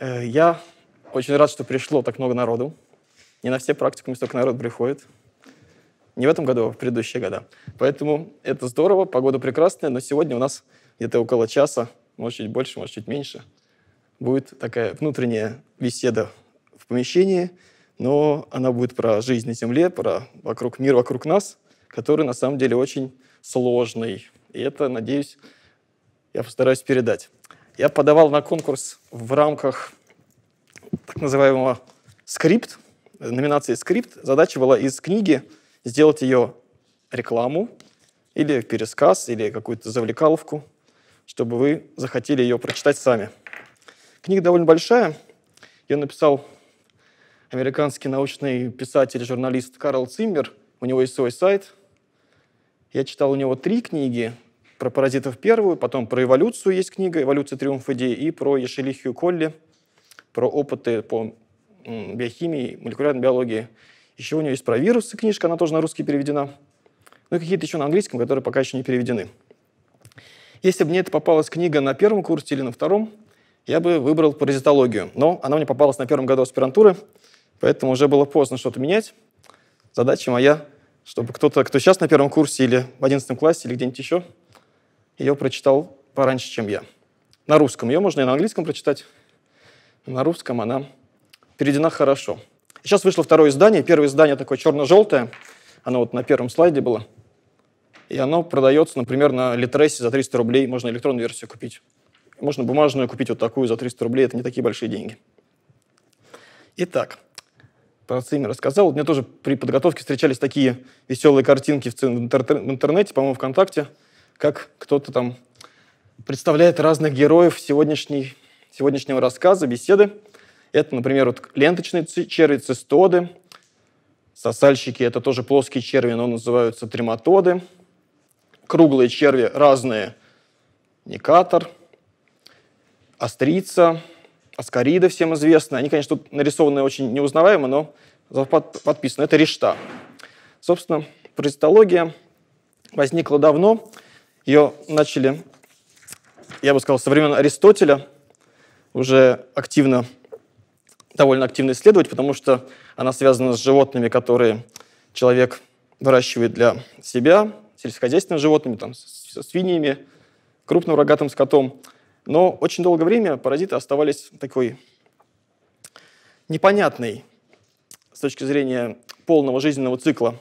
Э, я очень рад, что пришло так много народу. Не на все практикумы столько народ приходит. Не в этом году, а в предыдущие года. Поэтому это здорово, погода прекрасная, но сегодня у нас где-то около часа, может, чуть больше, может, чуть меньше, будет такая внутренняя беседа в помещении, но она будет про жизнь на Земле, про вокруг мир вокруг нас, который на самом деле очень сложный. И это, надеюсь, я постараюсь передать. Я подавал на конкурс в рамках так называемого скрипт, номинации скрипт. Задача была из книги сделать ее рекламу или пересказ, или какую-то завлекаловку, чтобы вы захотели ее прочитать сами. Книга довольно большая. Ее написал американский научный писатель, журналист Карл Циммер. У него есть свой сайт. Я читал у него три книги про паразитов первую, потом про эволюцию есть книга «Эволюция триумф идеи" и про Ешелихию Колли, про опыты по биохимии, молекулярной биологии. Еще у нее есть про вирусы книжка, она тоже на русский переведена. Ну и какие-то еще на английском, которые пока еще не переведены. Если бы мне это попалась книга на первом курсе или на втором, я бы выбрал паразитологию. Но она мне попалась на первом году аспирантуры, поэтому уже было поздно что-то менять. Задача моя, чтобы кто-то, кто сейчас на первом курсе или в одиннадцатом классе или где-нибудь еще, ее прочитал пораньше, чем я. На русском. Ее можно и на английском прочитать. На русском она переведена хорошо. Сейчас вышло второе издание. Первое издание такое черно-желтое. Оно вот на первом слайде было. И оно продается, например, на Литресе за 300 рублей. Можно электронную версию купить. Можно бумажную купить вот такую за 300 рублей. Это не такие большие деньги. Итак, про Циммер рассказал. У меня тоже при подготовке встречались такие веселые картинки в интернете, по-моему, ВКонтакте как кто-то там представляет разных героев сегодняшней, сегодняшнего рассказа, беседы. Это, например, вот ленточные черви, цистоды. Сосальщики — это тоже плоские черви, но называются трематоды. Круглые черви разные. Никатор, острица, аскариды всем известны. Они, конечно, тут нарисованы очень неузнаваемо, но подписано. Это решта. Собственно, паразитология возникла давно. Ее начали, я бы сказал, со времен Аристотеля уже активно, довольно активно исследовать, потому что она связана с животными, которые человек выращивает для себя, сельскохозяйственными животными, там, со свиньями, крупным рогатым скотом. Но очень долгое время паразиты оставались такой непонятной с точки зрения полного жизненного цикла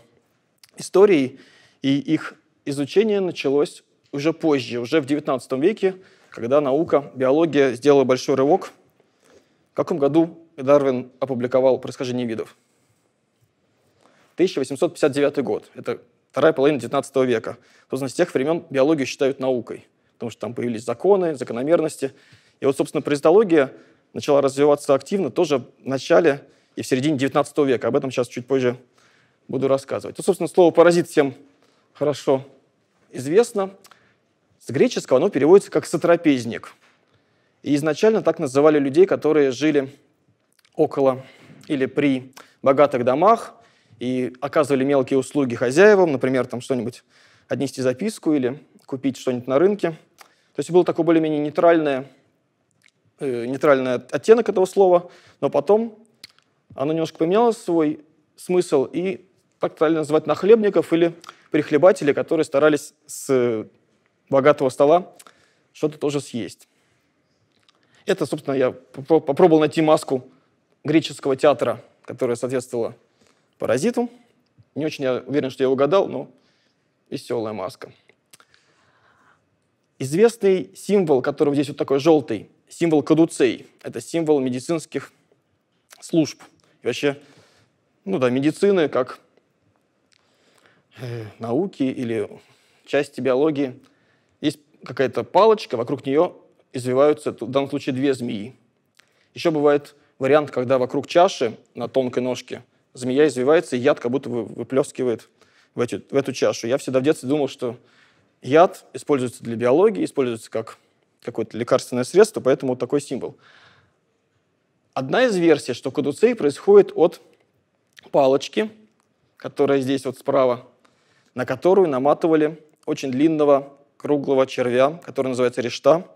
истории, и их изучение началось уже позже, уже в 19 веке, когда наука, биология сделала большой рывок. В каком году Дарвин опубликовал «Происхождение видов»? 1859 год. Это вторая половина 19 века. Собственно, с тех времен биологию считают наукой, потому что там появились законы, закономерности. И вот, собственно, паразитология начала развиваться активно тоже в начале и в середине 19 века. Об этом сейчас чуть позже буду рассказывать. Ну, собственно, слово «паразит» всем хорошо известно. С греческого оно переводится как «сотрапезник». И изначально так называли людей, которые жили около или при богатых домах и оказывали мелкие услуги хозяевам, например, там что-нибудь отнести записку или купить что-нибудь на рынке. То есть было такое более-менее нейтральное э, нейтральный оттенок этого слова, но потом оно немножко поменяло свой смысл и так стали называть нахлебников или прихлебателей, которые старались с богатого стола что-то тоже съесть. Это, собственно, я попробовал найти маску греческого театра, которая соответствовала паразиту. Не очень я уверен, что я угадал, но веселая маска. Известный символ, который здесь вот такой желтый, символ кадуцей. Это символ медицинских служб. И вообще, ну да, медицины как э, науки или части биологии – какая-то палочка, вокруг нее извиваются, в данном случае, две змеи. Еще бывает вариант, когда вокруг чаши на тонкой ножке змея извивается, и яд как будто выплескивает в эту, в эту чашу. Я всегда в детстве думал, что яд используется для биологии, используется как какое-то лекарственное средство, поэтому вот такой символ. Одна из версий, что кадуцей происходит от палочки, которая здесь вот справа, на которую наматывали очень длинного круглого червя, который называется решта.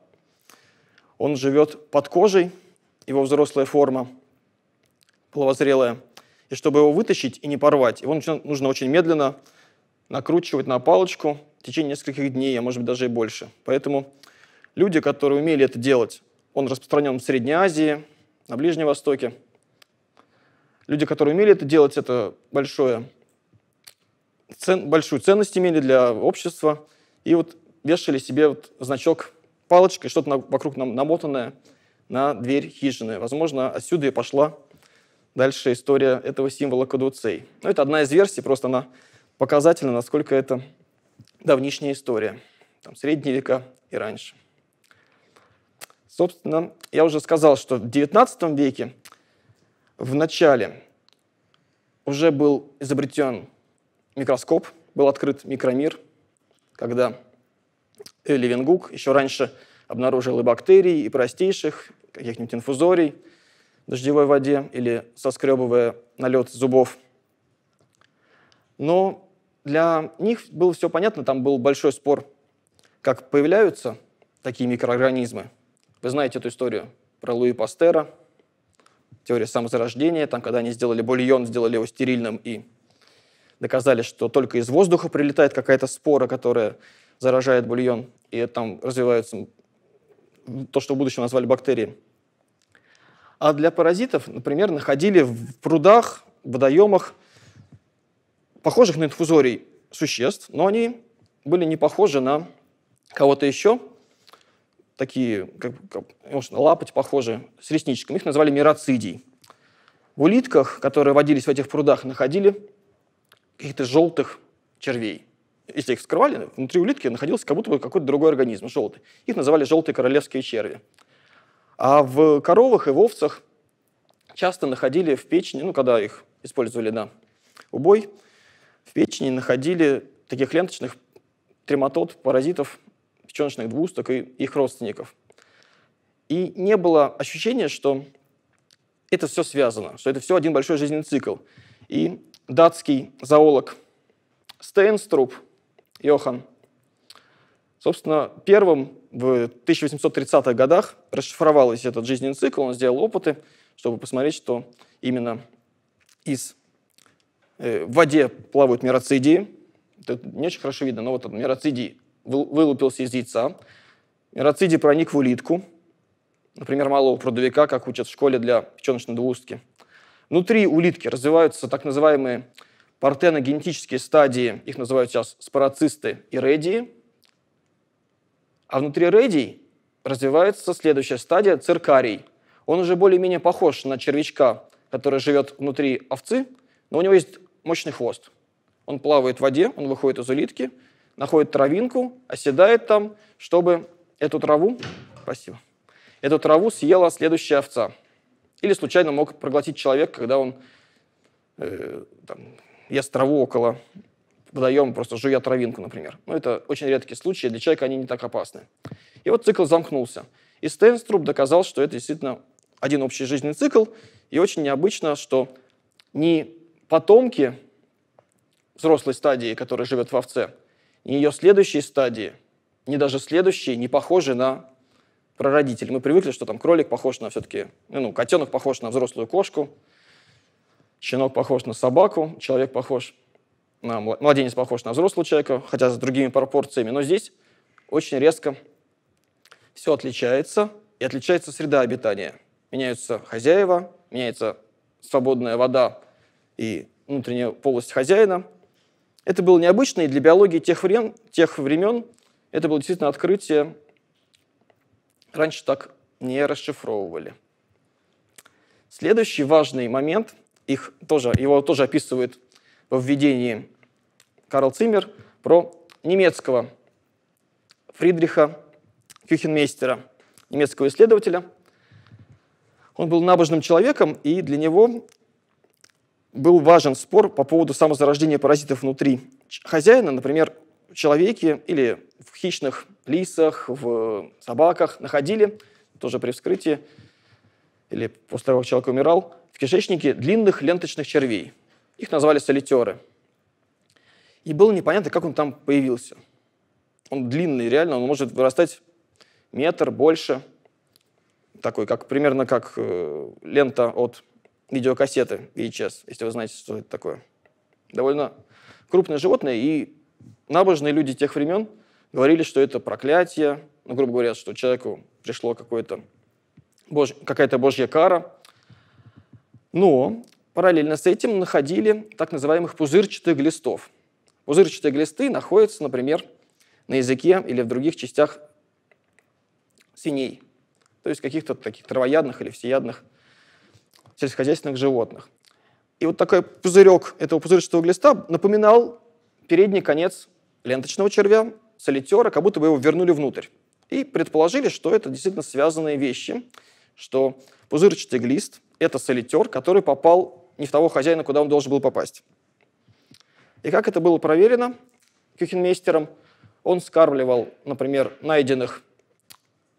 Он живет под кожей, его взрослая форма половозрелая. И чтобы его вытащить и не порвать, его нужно очень медленно накручивать на палочку в течение нескольких дней, а может быть даже и больше. Поэтому люди, которые умели это делать, он распространен в Средней Азии, на Ближнем Востоке. Люди, которые умели это делать, это большое, цен, большую ценность имели для общества. И вот вешали себе вот значок палочкой, что-то на, вокруг нам намотанное на дверь хижины. Возможно, отсюда и пошла дальше история этого символа кадуцей. Но ну, это одна из версий, просто она показательна, насколько это давнишняя история. Там, средние века и раньше. Собственно, я уже сказал, что в XIX веке в начале уже был изобретен микроскоп, был открыт микромир, когда Левенгук еще раньше обнаружил и бактерий, и простейших, каких-нибудь инфузорий в дождевой воде или соскребывая налет зубов. Но для них было все понятно, там был большой спор, как появляются такие микроорганизмы. Вы знаете эту историю про Луи Пастера, теория самозарождения, там, когда они сделали бульон, сделали его стерильным и доказали, что только из воздуха прилетает какая-то спора, которая заражает бульон, и там развиваются то, что в будущем назвали бактерии. А для паразитов, например, находили в прудах, водоемах, похожих на инфузорий существ, но они были не похожи на кого-то еще, такие, как, как можно, лапать похожи, с ресничками. Их назвали мироцидий. В улитках, которые водились в этих прудах, находили каких-то желтых червей если их вскрывали, внутри улитки находился как будто бы какой-то другой организм, желтый. Их называли желтые королевские черви. А в коровах и в овцах часто находили в печени, ну, когда их использовали на убой, в печени находили таких ленточных трематод, паразитов, печеночных двусток и их родственников. И не было ощущения, что это все связано, что это все один большой жизненный цикл. И датский зоолог Стейнструп – Йохан. Собственно, первым в 1830-х годах расшифровался этот жизненный цикл, он сделал опыты, чтобы посмотреть, что именно из э, в воде плавают мироцидии. Это не очень хорошо видно, но вот этот мироцидий вылупился из яйца. Мироцидий проник в улитку, например, малого прудовика, как учат в школе для печеночной двустки. Внутри улитки развиваются так называемые Партеногенетические стадии, их называют сейчас спорацисты и редии. А внутри редий развивается следующая стадия – циркарий. Он уже более-менее похож на червячка, который живет внутри овцы, но у него есть мощный хвост. Он плавает в воде, он выходит из улитки, находит травинку, оседает там, чтобы эту траву, спасибо, эту траву съела следующая овца. Или случайно мог проглотить человек, когда он э, там, ест траву около водоема, просто жуя травинку, например. Ну это очень редкие случаи, для человека они не так опасны. И вот цикл замкнулся. И Стенструп доказал, что это действительно один общий жизненный цикл, и очень необычно, что ни потомки взрослой стадии, которая живет в овце, ни ее следующие стадии, ни даже следующие не похожи на прародителей. Мы привыкли, что там кролик похож на все-таки, ну, котенок похож на взрослую кошку, Щенок похож на собаку, человек похож на младенец похож на взрослого человека, хотя с другими пропорциями, но здесь очень резко все отличается, и отличается среда обитания. Меняются хозяева, меняется свободная вода и внутренняя полость хозяина. Это было необычно, и для биологии тех времен, тех времен это было действительно открытие. Раньше так не расшифровывали. Следующий важный момент их тоже, его тоже описывает в введении Карл Циммер про немецкого Фридриха Кюхенмейстера, немецкого исследователя. Он был набожным человеком, и для него был важен спор по поводу самозарождения паразитов внутри хозяина, например, в человеке или в хищных лисах, в собаках находили, тоже при вскрытии, или после того, как человек умирал, кишечнике длинных ленточных червей. Их назвали солитеры. И было непонятно, как он там появился. Он длинный, реально, он может вырастать метр, больше. Такой, как, примерно как э, лента от видеокассеты VHS, если вы знаете, что это такое. Довольно крупное животное, и набожные люди тех времен говорили, что это проклятие, ну, грубо говоря, что человеку пришло какое-то бож... какая-то божья кара, но параллельно с этим находили так называемых пузырчатых глистов. Пузырчатые глисты находятся, например, на языке или в других частях свиней, то есть каких-то таких травоядных или всеядных сельскохозяйственных животных. И вот такой пузырек этого пузырчатого глиста напоминал передний конец ленточного червя, солитера, как будто бы его вернули внутрь. И предположили, что это действительно связанные вещи, что Пузырчатый глист – это солитер, который попал не в того хозяина, куда он должен был попасть. И как это было проверено кюхенмейстером, он скармливал, например, найденных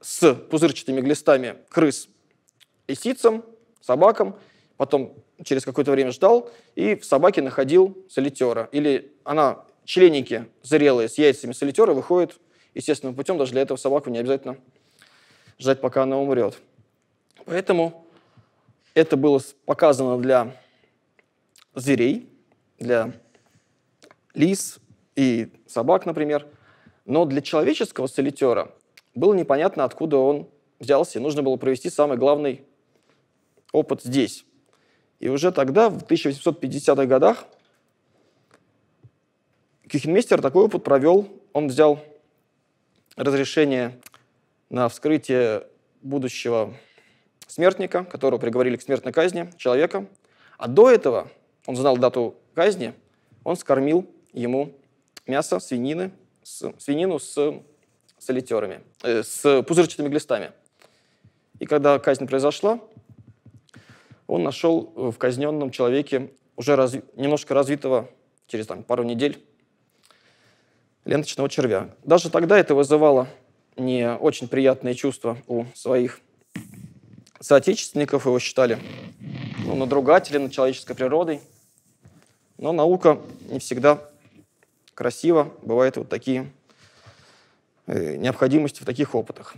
с пузырчатыми глистами крыс лисицам, собакам, потом через какое-то время ждал, и в собаке находил солитера. Или она, членики зрелые с яйцами солитера, выходит естественным путем, даже для этого собаку не обязательно ждать, пока она умрет. Поэтому это было показано для зверей, для лис и собак, например. Но для человеческого солитера было непонятно, откуда он взялся, и нужно было провести самый главный опыт здесь. И уже тогда, в 1850-х годах, Кюхенмейстер такой опыт провел. Он взял разрешение на вскрытие будущего смертника, которого приговорили к смертной казни, человека. А до этого, он знал дату казни, он скормил ему мясо свинины, с, свинину с солитерами, э, с пузырчатыми глистами. И когда казнь произошла, он нашел в казненном человеке уже разви- немножко развитого через там, пару недель ленточного червя. Даже тогда это вызывало не очень приятные чувства у своих соотечественников его считали ну, надругателем над человеческой природой. Но наука не всегда красива, бывают вот такие э, необходимости в таких опытах.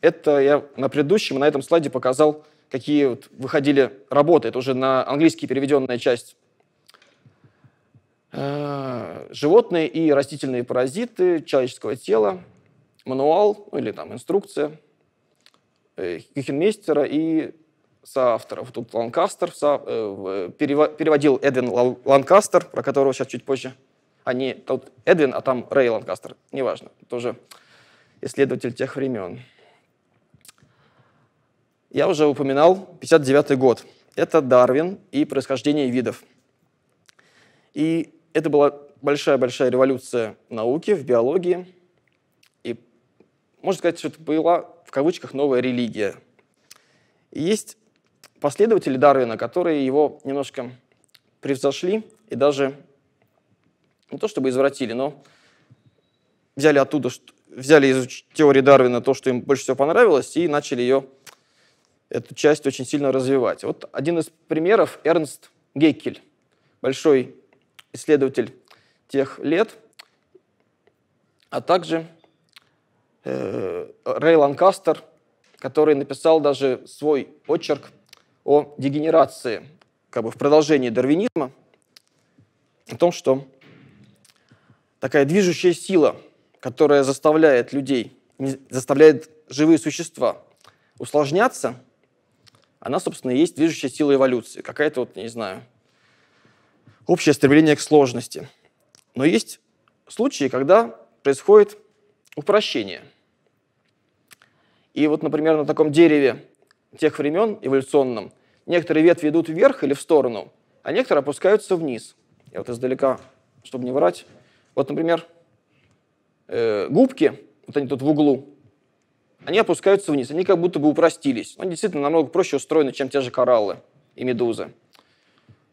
Это я на предыдущем, на этом слайде показал, какие вот выходили работы. Это уже на английский переведенная часть. Э, животные и растительные паразиты человеческого тела, мануал ну, или там инструкция – Кюхенмейстера э, и соавторов. Тут Ланкастер со, э, э переводил Эдвин Ланкастер, про которого сейчас чуть позже. А не тут Эдвин, а там Рэй Ланкастер. Неважно, тоже исследователь тех времен. Я уже упоминал 59 год. Это Дарвин и происхождение видов. И это была большая-большая революция науки в биологии. И можно сказать, что это была в кавычках, новая религия. И есть последователи Дарвина, которые его немножко превзошли и даже не то чтобы извратили, но взяли оттуда, взяли из теории Дарвина то, что им больше всего понравилось, и начали ее, эту часть очень сильно развивать. Вот один из примеров — Эрнст Геккель, большой исследователь тех лет, а также Э, Рэй Ланкастер, который написал даже свой очерк о дегенерации как бы в продолжении дарвинизма, о том, что такая движущая сила, которая заставляет людей, заставляет живые существа усложняться, она, собственно, и есть движущая сила эволюции. Какая-то, вот, не знаю, общее стремление к сложности. Но есть случаи, когда происходит упрощение. И вот, например, на таком дереве тех времен эволюционном некоторые ветви идут вверх или в сторону, а некоторые опускаются вниз. Я вот издалека, чтобы не врать. Вот, например, э, губки, вот они тут в углу, они опускаются вниз, они как будто бы упростились. Они действительно намного проще устроены, чем те же кораллы и медузы.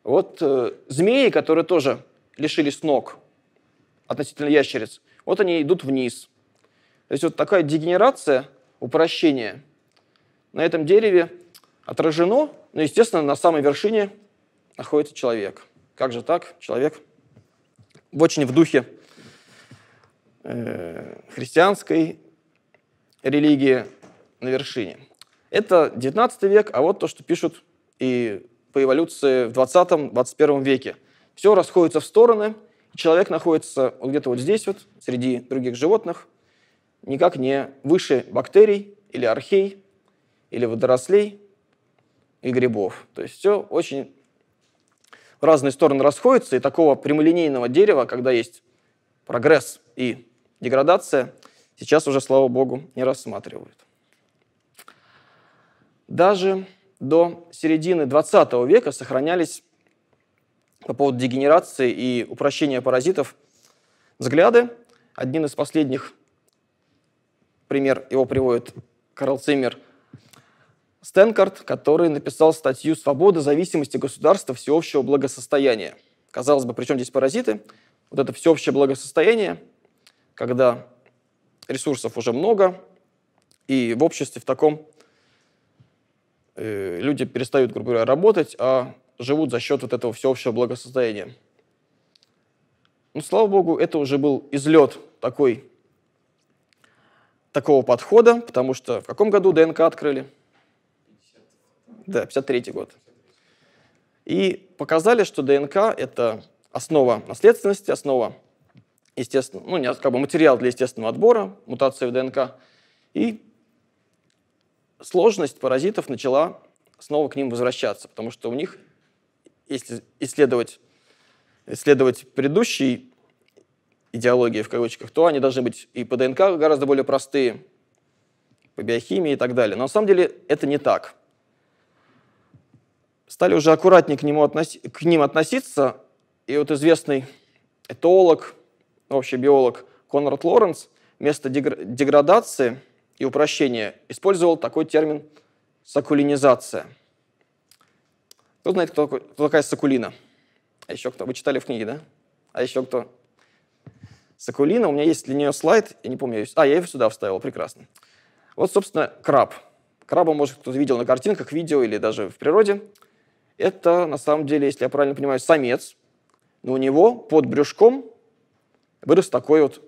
Вот э, змеи, которые тоже лишились ног относительно ящериц, вот они идут вниз – то есть вот такая дегенерация, упрощение на этом дереве отражено, но, естественно, на самой вершине находится человек. Как же так? Человек в очень в духе э, христианской религии на вершине. Это 19 век, а вот то, что пишут и по эволюции в 20-21 веке. Все расходится в стороны, человек находится вот где-то вот здесь вот, среди других животных – никак не выше бактерий или архей, или водорослей и грибов. То есть все очень в разные стороны расходится, и такого прямолинейного дерева, когда есть прогресс и деградация, сейчас уже, слава богу, не рассматривают. Даже до середины 20 века сохранялись по поводу дегенерации и упрощения паразитов взгляды. Один из последних пример его приводит Карл Циммер, Стэнкард, который написал статью «Свобода зависимости государства всеобщего благосостояния». Казалось бы, причем здесь паразиты? Вот это всеобщее благосостояние, когда ресурсов уже много, и в обществе в таком э, люди перестают, грубо говоря, работать, а живут за счет вот этого всеобщего благосостояния. Ну, слава богу, это уже был излет такой такого подхода, потому что в каком году ДНК открыли? Да, 53 год. И показали, что ДНК — это основа наследственности, основа естественно, ну, не, как бы материал для естественного отбора, мутации в ДНК. И сложность паразитов начала снова к ним возвращаться, потому что у них, если исследовать, исследовать предыдущий идеологии, в кавычках, то они должны быть и по ДНК гораздо более простые, по биохимии и так далее. Но на самом деле это не так. Стали уже аккуратнее к, нему относ... к ним относиться, и вот известный этолог, ну, вообще биолог Конрад Лоренс вместо деградации и упрощения использовал такой термин «сакулинизация». Кто знает, кто, кто такая сакулина? А еще кто? Вы читали в книге, да? А еще кто? Сакулина, у меня есть для нее слайд, я не помню, а, я его сюда вставил, прекрасно. Вот, собственно, краб. Краба, может, кто-то видел на картинках, видео или даже в природе. Это, на самом деле, если я правильно понимаю, самец, но у него под брюшком вырос такой вот,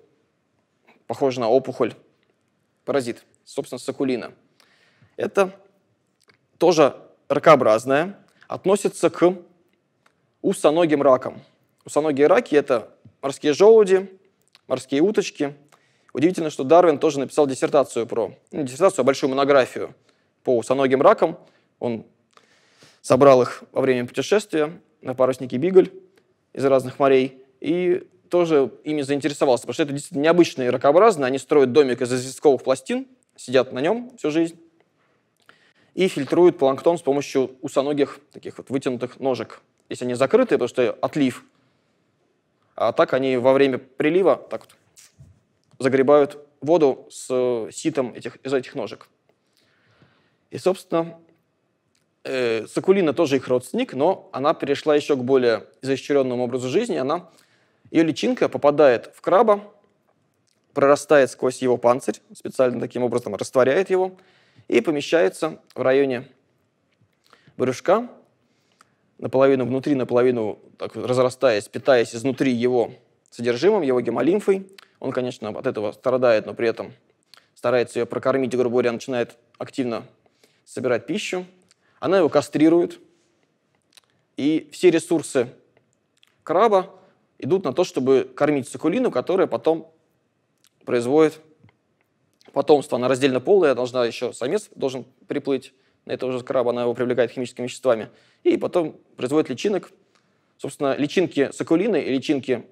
похожий на опухоль, паразит, собственно, сакулина. Это тоже ракообразная, относится к устоногим ракам. Устоногие раки – это морские желуди, морские уточки. Удивительно, что Дарвин тоже написал диссертацию про, не ну, диссертацию, а большую монографию по усоногим ракам. Он собрал их во время путешествия на паруснике Бигль из разных морей и тоже ими заинтересовался, потому что это действительно необычные ракообразные, они строят домик из известковых пластин, сидят на нем всю жизнь и фильтруют планктон с помощью усоногих таких вот вытянутых ножек. Если они закрыты, потому что отлив – а так они во время прилива так вот загребают воду с э, ситом этих, из этих ножек. И, собственно, э, Сакулина тоже их родственник, но она перешла еще к более изощренному образу жизни. Она, ее личинка попадает в краба, прорастает сквозь его панцирь, специально таким образом растворяет его, и помещается в районе брюшка, наполовину внутри, наполовину так, разрастаясь, питаясь изнутри его содержимым, его гемолимфой. Он, конечно, от этого страдает, но при этом старается ее прокормить, и, грубо говоря, начинает активно собирать пищу. Она его кастрирует, и все ресурсы краба идут на то, чтобы кормить сакулину, которая потом производит потомство. Она раздельно полая, должна еще самец должен приплыть это уже скраб, она его привлекает химическими веществами, и потом производит личинок. Собственно, личинки сакулины и личинки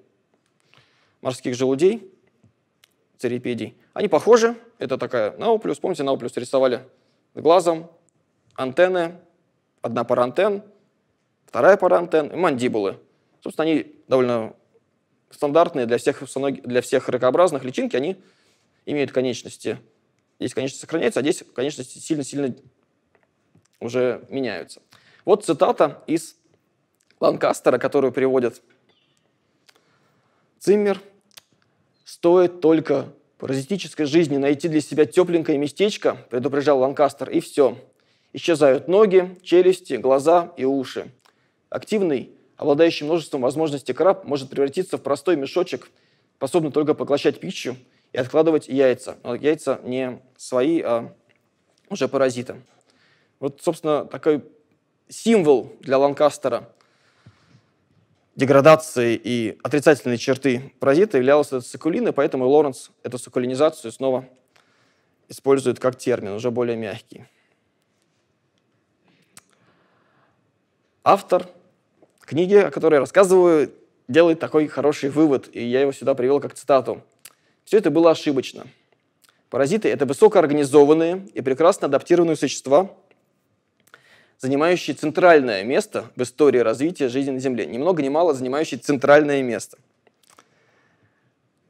морских желудей, церепедий, они похожи. Это такая науплюс. Помните, науплюс рисовали глазом, антенны, одна пара антенн, вторая пара антенн и мандибулы. Собственно, они довольно стандартные для всех, для всех ракообразных личинки, они имеют конечности. Здесь конечности сохраняются, а здесь конечности сильно-сильно уже меняются. Вот цитата из Ланкастера, которую приводит Циммер. «Стоит только паразитической жизни найти для себя тепленькое местечко», предупреждал Ланкастер, и все. Исчезают ноги, челюсти, глаза и уши. Активный, обладающий множеством возможностей краб, может превратиться в простой мешочек, способный только поглощать пищу и откладывать яйца. Но яйца не свои, а уже паразиты. Вот, собственно, такой символ для Ланкастера деградации и отрицательной черты паразита являлась эта сакулина, поэтому Лоренс эту сакулинизацию снова использует как термин, уже более мягкий. Автор книги, о которой я рассказываю, делает такой хороший вывод, и я его сюда привел как цитату. «Все это было ошибочно. Паразиты — это высокоорганизованные и прекрасно адаптированные существа — занимающий центральное место в истории развития жизни на Земле. Ни много ни мало занимающий центральное место.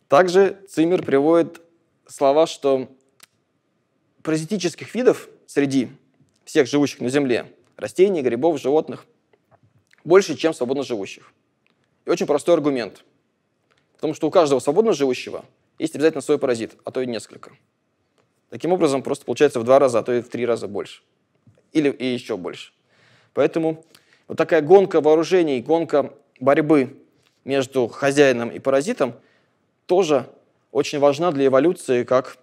Также Циммер приводит слова, что паразитических видов среди всех живущих на Земле, растений, грибов, животных, больше, чем свободно живущих. И очень простой аргумент. Потому что у каждого свободно живущего есть обязательно свой паразит, а то и несколько. Таким образом, просто получается в два раза, а то и в три раза больше или и еще больше. Поэтому вот такая гонка вооружений, гонка борьбы между хозяином и паразитом тоже очень важна для эволюции как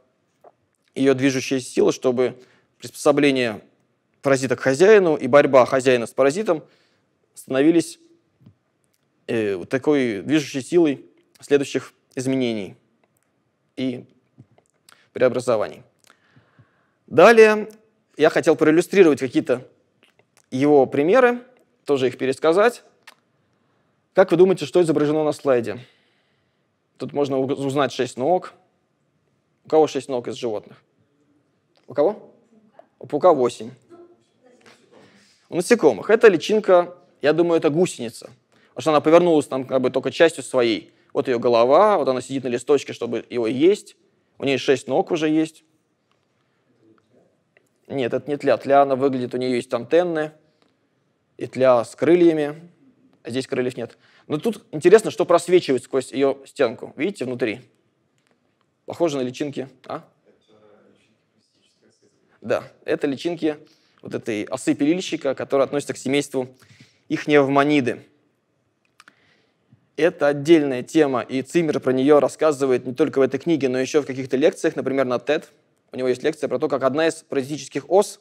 ее движущая сила, чтобы приспособление паразита к хозяину и борьба хозяина с паразитом становились э, такой движущей силой следующих изменений и преобразований. Далее я хотел проиллюстрировать какие-то его примеры, тоже их пересказать. Как вы думаете, что изображено на слайде? Тут можно узнать шесть ног. У кого шесть ног из животных? У кого? У паука восемь? У насекомых. Это личинка, я думаю, это гусеница. Потому что она повернулась там как бы только частью своей. Вот ее голова, вот она сидит на листочке, чтобы его есть. У нее шесть ног уже есть. Нет, это не тля. Тля, она выглядит, у нее есть антенны, и тля с крыльями, а здесь крыльев нет. Но тут интересно, что просвечивает сквозь ее стенку. Видите, внутри? Похоже на личинки, а? Да, это личинки вот этой осы пилильщика, которая относится к семейству ихневмониды. Это отдельная тема, и Циммер про нее рассказывает не только в этой книге, но еще в каких-то лекциях, например, на TED – у него есть лекция про то, как одна из паразитических ос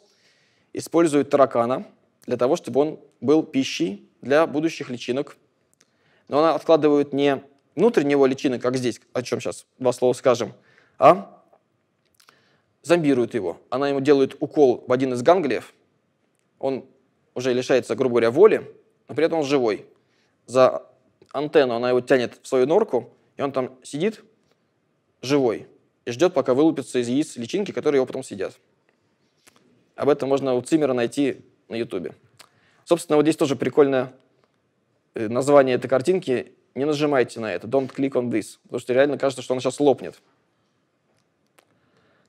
использует таракана для того, чтобы он был пищей для будущих личинок. Но она откладывает не внутреннего него личинок, как здесь, о чем сейчас два слова скажем, а зомбирует его. Она ему делает укол в один из ганглиев, он уже лишается, грубо говоря, воли, но при этом он живой. За антенну она его тянет в свою норку, и он там сидит живой и ждет, пока вылупятся из яиц личинки, которые его потом съедят. Об этом можно у цимера найти на Ютубе. Собственно, вот здесь тоже прикольное э, название этой картинки. Не нажимайте на это, don't click on this, потому что реально кажется, что она сейчас лопнет.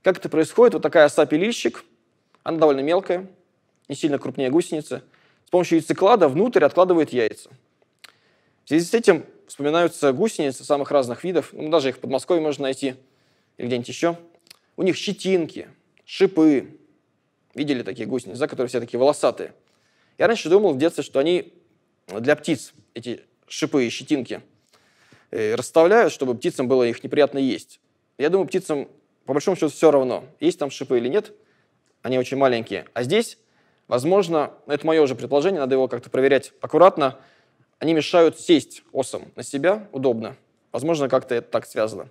Как это происходит? Вот такая оса пилильщик, она довольно мелкая, не сильно крупнее гусеницы. С помощью яйцеклада внутрь откладывает яйца. В связи с этим вспоминаются гусеницы самых разных видов, ну, даже их в Подмосковье можно найти – или где-нибудь еще, у них щетинки, шипы. Видели такие гусеницы, да, которые все такие волосатые. Я раньше думал в детстве, что они для птиц, эти шипы и щетинки, э, расставляют, чтобы птицам было их неприятно есть. Я думаю, птицам по большому счету все равно, есть там шипы или нет, они очень маленькие. А здесь, возможно, это мое уже предположение, надо его как-то проверять аккуратно, они мешают сесть осом на себя удобно. Возможно, как-то это так связано.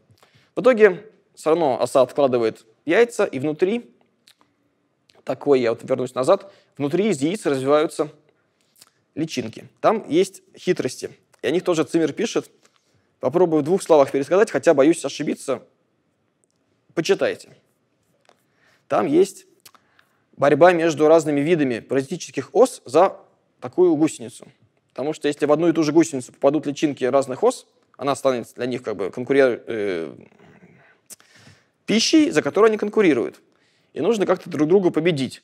В итоге все равно оса откладывает яйца, и внутри, такой я вот вернусь назад, внутри из яиц развиваются личинки. Там есть хитрости, и о них тоже Цимер пишет. Попробую в двух словах пересказать, хотя боюсь ошибиться. Почитайте. Там есть борьба между разными видами паразитических ос за такую гусеницу. Потому что если в одну и ту же гусеницу попадут личинки разных ос, она станет для них как бы конкурент, э, пищей, за которую они конкурируют. И нужно как-то друг друга победить.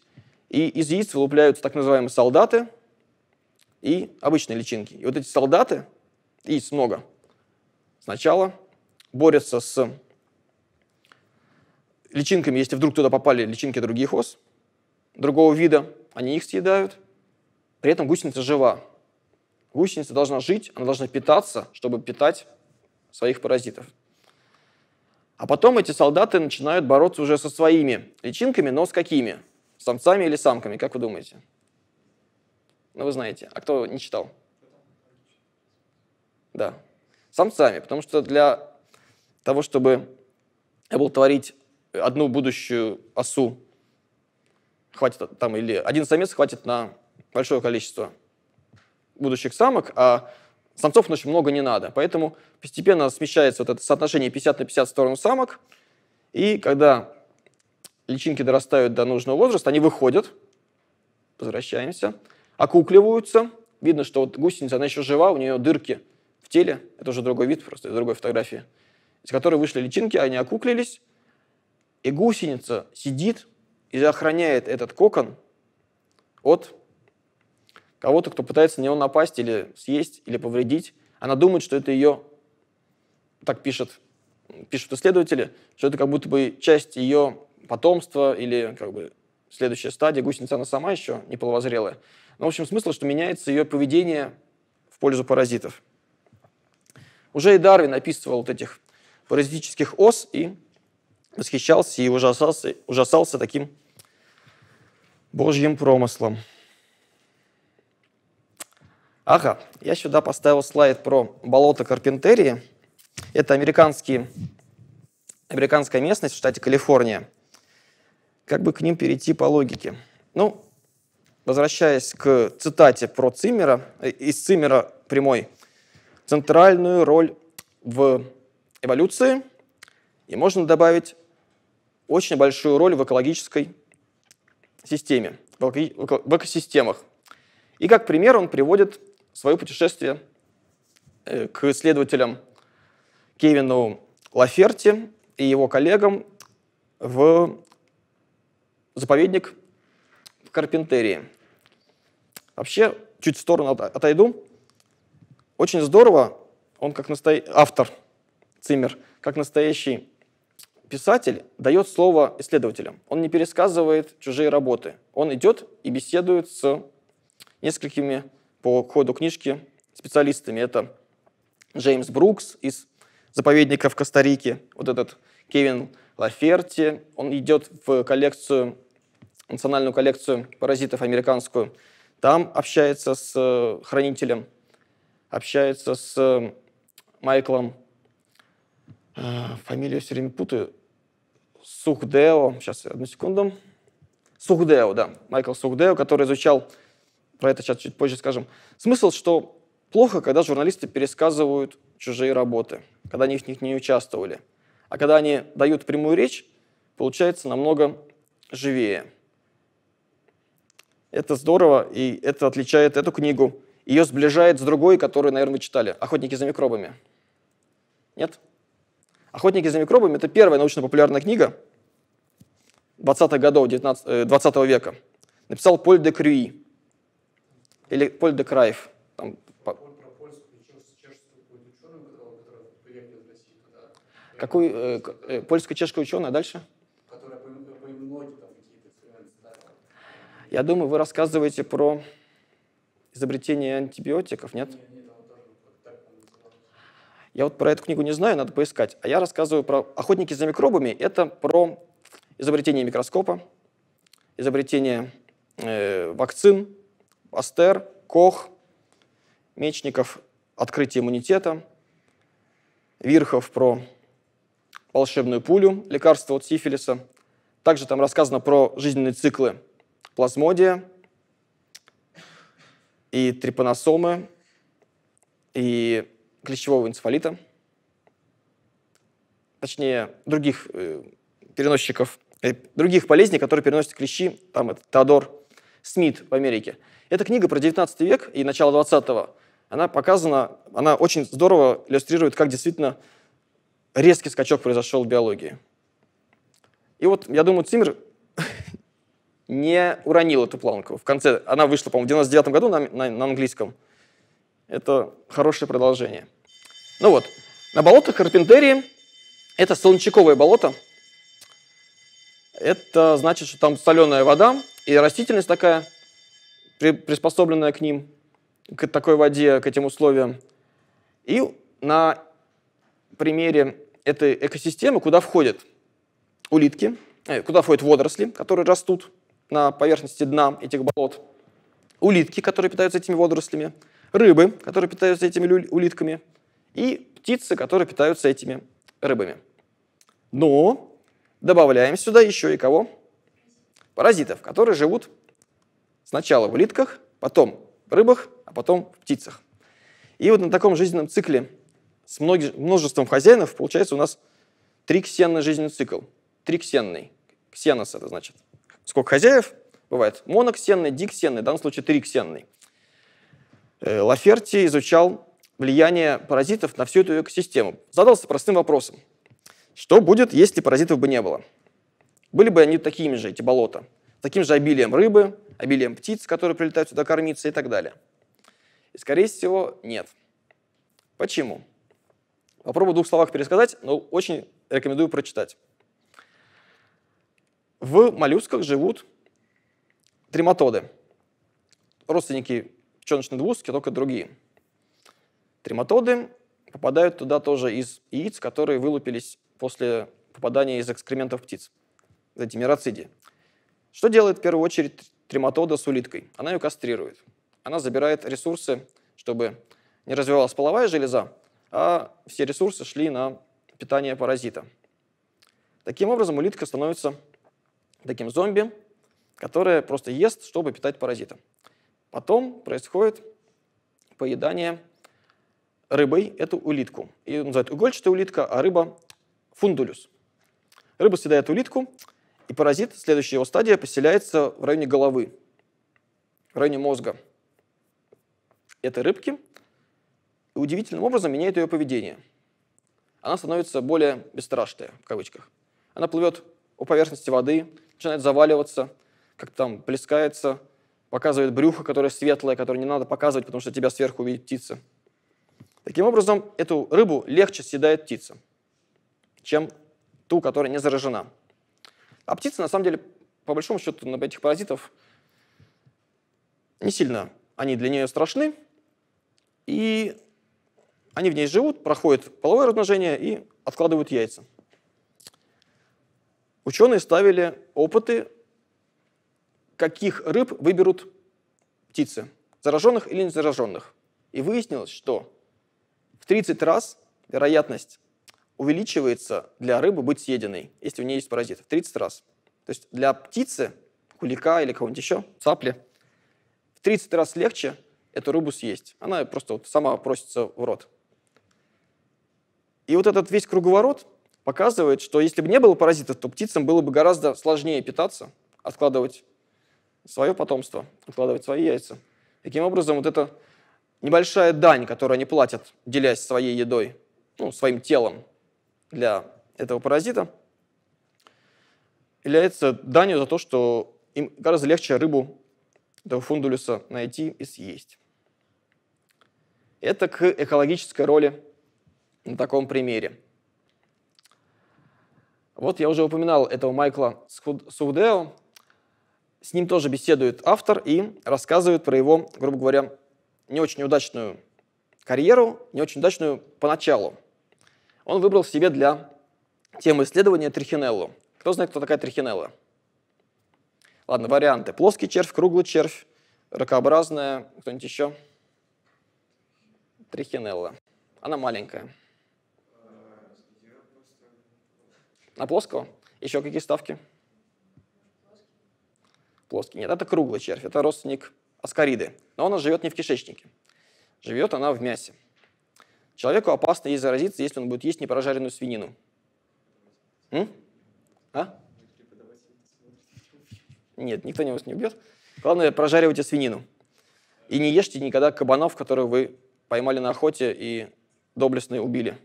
И из яиц вылупляются так называемые солдаты и обычные личинки. И вот эти солдаты, яиц много, сначала борются с личинками, если вдруг туда попали личинки других ос, другого вида, они их съедают. При этом гусеница жива. Гусеница должна жить, она должна питаться, чтобы питать своих паразитов. А потом эти солдаты начинают бороться уже со своими личинками, но с какими? С самцами или самками, как вы думаете? Ну, вы знаете. А кто не читал? Да. Самцами, потому что для того, чтобы оплодотворить одну будущую осу, хватит там, или один самец хватит на большое количество будущих самок, а самцов очень много не надо. Поэтому постепенно смещается вот это соотношение 50 на 50 в сторону самок. И когда личинки дорастают до нужного возраста, они выходят, возвращаемся, окукливаются. Видно, что вот гусеница, она еще жива, у нее дырки в теле. Это уже другой вид, просто из другой фотографии. Из которой вышли личинки, они окуклились. И гусеница сидит и охраняет этот кокон от кого-то, кто пытается на него напасть или съесть, или повредить. Она думает, что это ее, так пишет, пишут исследователи, что это как будто бы часть ее потомства или как бы следующая стадия. Гусеница она сама еще не половозрелая. Но, в общем, смысл, что меняется ее поведение в пользу паразитов. Уже и Дарвин описывал вот этих паразитических ос и восхищался и ужасался, ужасался таким божьим промыслом. Ага, я сюда поставил слайд про болото Карпентерии. Это американские, американская местность в штате Калифорния. Как бы к ним перейти по логике? Ну, возвращаясь к цитате про Циммера, э, из Циммера прямой, центральную роль в эволюции, и можно добавить очень большую роль в экологической системе, в экосистемах. И как пример он приводит свое путешествие э, к исследователям Кевину Лаферти и его коллегам в заповедник в Карпентерии. Вообще, чуть в сторону отойду. Очень здорово, он как настоящий автор Цимер как настоящий писатель дает слово исследователям. Он не пересказывает чужие работы. Он идет и беседует с несколькими по ходу книжки специалистами. Это Джеймс Брукс из заповедника в Коста-Рике, вот этот Кевин Лаферти, он идет в коллекцию, национальную коллекцию паразитов американскую, там общается с э, хранителем, общается с э, Майклом, э, фамилию все время путаю, Сухдео, сейчас, одну секунду, Сухдео, да, Майкл Сухдео, который изучал про это сейчас чуть позже скажем. Смысл, что плохо, когда журналисты пересказывают чужие работы, когда они в них не участвовали. А когда они дают прямую речь, получается намного живее. Это здорово, и это отличает эту книгу. Ее сближает с другой, которую, наверное, вы читали, «Охотники за микробами». Нет? «Охотники за микробами» — это первая научно-популярная книга 20-х годов 19, 20 э, века. Написал Поль де Крюи или Поль де Крайф. Там, по... Какой э, э, польско-чешский ученый, а дальше? Я думаю, вы рассказываете про изобретение антибиотиков, нет? Я вот про эту книгу не знаю, надо поискать. А я рассказываю про «Охотники за микробами». Это про изобретение микроскопа, изобретение э, вакцин, Астер, Кох, Мечников, открытие иммунитета, Вирхов про волшебную пулю, лекарство от сифилиса. Также там рассказано про жизненные циклы плазмодия и трипаносомы и клещевого энцефалита, точнее, других э, переносчиков, э, других болезней, которые переносят клещи, там это Теодор Смит в Америке – эта книга про 19 век и начало 20-го. Она показана, она очень здорово иллюстрирует, как действительно резкий скачок произошел в биологии. И вот, я думаю, Циммер не уронил эту планку. В конце, она вышла, по-моему, в 99 году на, на, на английском. Это хорошее продолжение. Ну вот, на болотах Карпентерии, это солончаковое болото, это значит, что там соленая вода и растительность такая – приспособленная к ним, к такой воде, к этим условиям. И на примере этой экосистемы, куда входят улитки, э, куда входят водоросли, которые растут на поверхности дна этих болот, улитки, которые питаются этими водорослями, рыбы, которые питаются этими улитками, и птицы, которые питаются этими рыбами. Но ну, добавляем сюда еще и кого? Паразитов, которые живут Сначала в улитках, потом в рыбах, а потом в птицах. И вот на таком жизненном цикле с множеством хозяинов получается у нас триксенный жизненный цикл. Триксенный. Ксенос это значит. Сколько хозяев? Бывает моноксенный, диксенный, в данном случае триксенный. Э, Лаферти изучал влияние паразитов на всю эту экосистему. Задался простым вопросом. Что будет, если паразитов бы не было? Были бы они такими же, эти болота, таким же обилием рыбы, обилием птиц, которые прилетают сюда кормиться и так далее? И, скорее всего, нет. Почему? Попробую в двух словах пересказать, но очень рекомендую прочитать. В моллюсках живут трематоды. Родственники пченочной двустки, только другие. Трематоды попадают туда тоже из яиц, которые вылупились после попадания из экскрементов птиц, за эти мироциди. Что делает в первую очередь трематода с улиткой. Она ее кастрирует. Она забирает ресурсы, чтобы не развивалась половая железа, а все ресурсы шли на питание паразита. Таким образом, улитка становится таким зомби, которое просто ест, чтобы питать паразита. Потом происходит поедание рыбой эту улитку. Ее называют угольчатая улитка, а рыба – фундулюс. Рыба съедает улитку, и паразит, следующая его стадия, поселяется в районе головы, в районе мозга этой рыбки и удивительным образом меняет ее поведение. Она становится более бесстрашная, в кавычках. Она плывет у поверхности воды, начинает заваливаться, как там плескается, показывает брюхо, которое светлое, которое не надо показывать, потому что тебя сверху увидит птица. Таким образом, эту рыбу легче съедает птица, чем ту, которая не заражена. А птицы, на самом деле, по большому счету, на этих паразитов не сильно они для нее страшны, и они в ней живут, проходят половое размножение и откладывают яйца. Ученые ставили опыты, каких рыб выберут птицы, зараженных или не зараженных, И выяснилось, что в 30 раз вероятность увеличивается для рыбы быть съеденной, если у нее есть паразит, в 30 раз. То есть для птицы, кулика или кого-нибудь еще, цапли, в 30 раз легче эту рыбу съесть. Она просто вот сама просится в рот. И вот этот весь круговорот показывает, что если бы не было паразитов, то птицам было бы гораздо сложнее питаться, откладывать свое потомство, откладывать свои яйца. Таким образом, вот эта небольшая дань, которую они платят, делясь своей едой, ну, своим телом, для этого паразита является данью за то, что им гораздо легче рыбу этого фундулюса найти и съесть. Это к экологической роли на таком примере. Вот я уже упоминал этого Майкла Саудео. С ним тоже беседует автор и рассказывает про его, грубо говоря, не очень удачную карьеру, не очень удачную поначалу он выбрал себе для темы исследования трихинеллу. Кто знает, кто такая трихинелла? Ладно, варианты. Плоский червь, круглый червь, ракообразная, кто-нибудь еще? Трихинелла. Она маленькая. На плоского? Еще какие ставки? Плоский. Нет, это круглый червь, это родственник аскариды. Но она живет не в кишечнике. Живет она в мясе. Человеку опасно и заразиться, если он будет есть непрожаренную свинину. М? А? Нет, никто не вас не убьет. Главное, прожаривайте свинину. И не ешьте никогда кабанов, которые вы поймали на охоте и доблестно убили.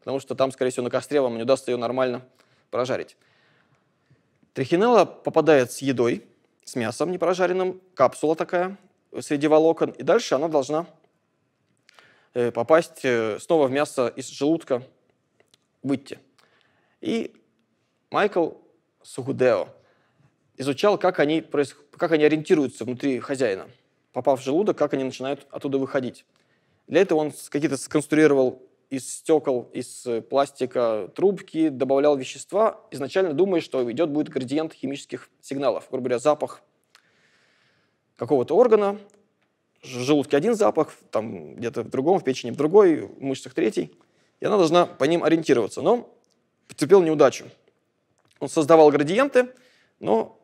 Потому что там, скорее всего, на костре вам не удастся ее нормально прожарить. Трихинелла попадает с едой, с мясом непрожаренным, капсула такая среди волокон, и дальше она должна Э, попасть э, снова в мясо из желудка, выйти. И Майкл Сугудео изучал, как они, как они ориентируются внутри хозяина, попав в желудок, как они начинают оттуда выходить. Для этого он какие-то сконструировал из стекол, из э, пластика трубки, добавлял вещества, изначально думая, что идет будет градиент химических сигналов, грубо говоря, запах какого-то органа, желудке один запах, там где-то в другом, в печени в другой, в мышцах третий. И она должна по ним ориентироваться. Но потерпел неудачу. Он создавал градиенты, но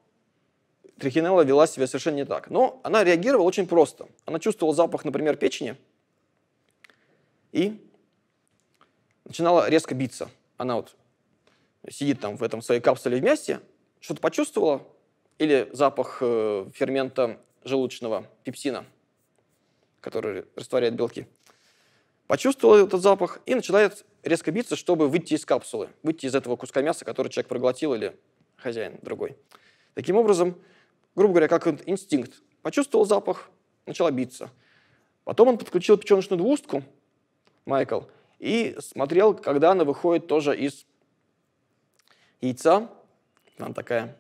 трихинелла вела себя совершенно не так. Но она реагировала очень просто. Она чувствовала запах, например, печени и начинала резко биться. Она вот сидит там в этом своей капсуле вместе, что-то почувствовала, или запах э, фермента желудочного пепсина – который растворяет белки. Почувствовал этот запах и начинает резко биться, чтобы выйти из капсулы, выйти из этого куска мяса, который человек проглотил или хозяин другой. Таким образом, грубо говоря, как инстинкт. Почувствовал запах, начала биться. Потом он подключил печеночную двустку, Майкл, и смотрел, когда она выходит тоже из яйца. там такая.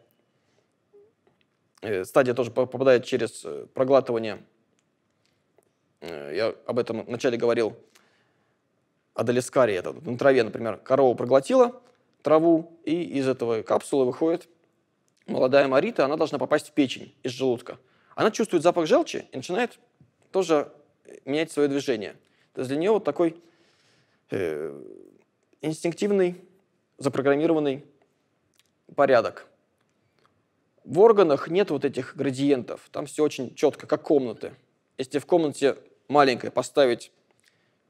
Э, стадия тоже попадает через э, проглатывание Э, я об этом вначале говорил о долескаре. Это на траве, например, корова проглотила траву, и из этого капсулы выходит молодая морита, она должна попасть в печень из желудка. Она чувствует запах желчи и начинает тоже э, менять свое движение. То есть для нее вот такой э, инстинктивный, запрограммированный порядок. В органах нет вот этих градиентов, там все очень четко, как комнаты если в комнате маленькой поставить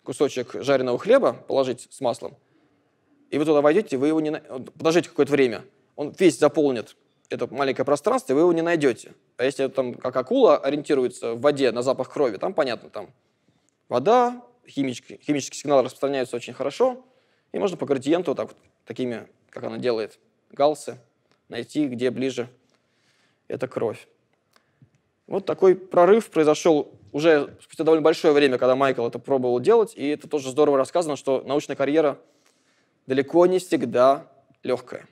кусочек жареного хлеба, положить с маслом, и вы туда войдете, вы его не... Подождите какое-то время, он весь заполнит это маленькое пространство, и вы его не найдете. А если там как акула ориентируется в воде на запах крови, там понятно, там вода, химический, химический сигнал распространяется очень хорошо, и можно по градиенту так вот, такими, как она делает, галсы, найти, где ближе эта кровь. Вот такой прорыв произошел уже спустя довольно большое время, когда Майкл это пробовал делать, и это тоже здорово рассказано, что научная карьера далеко не всегда легкая.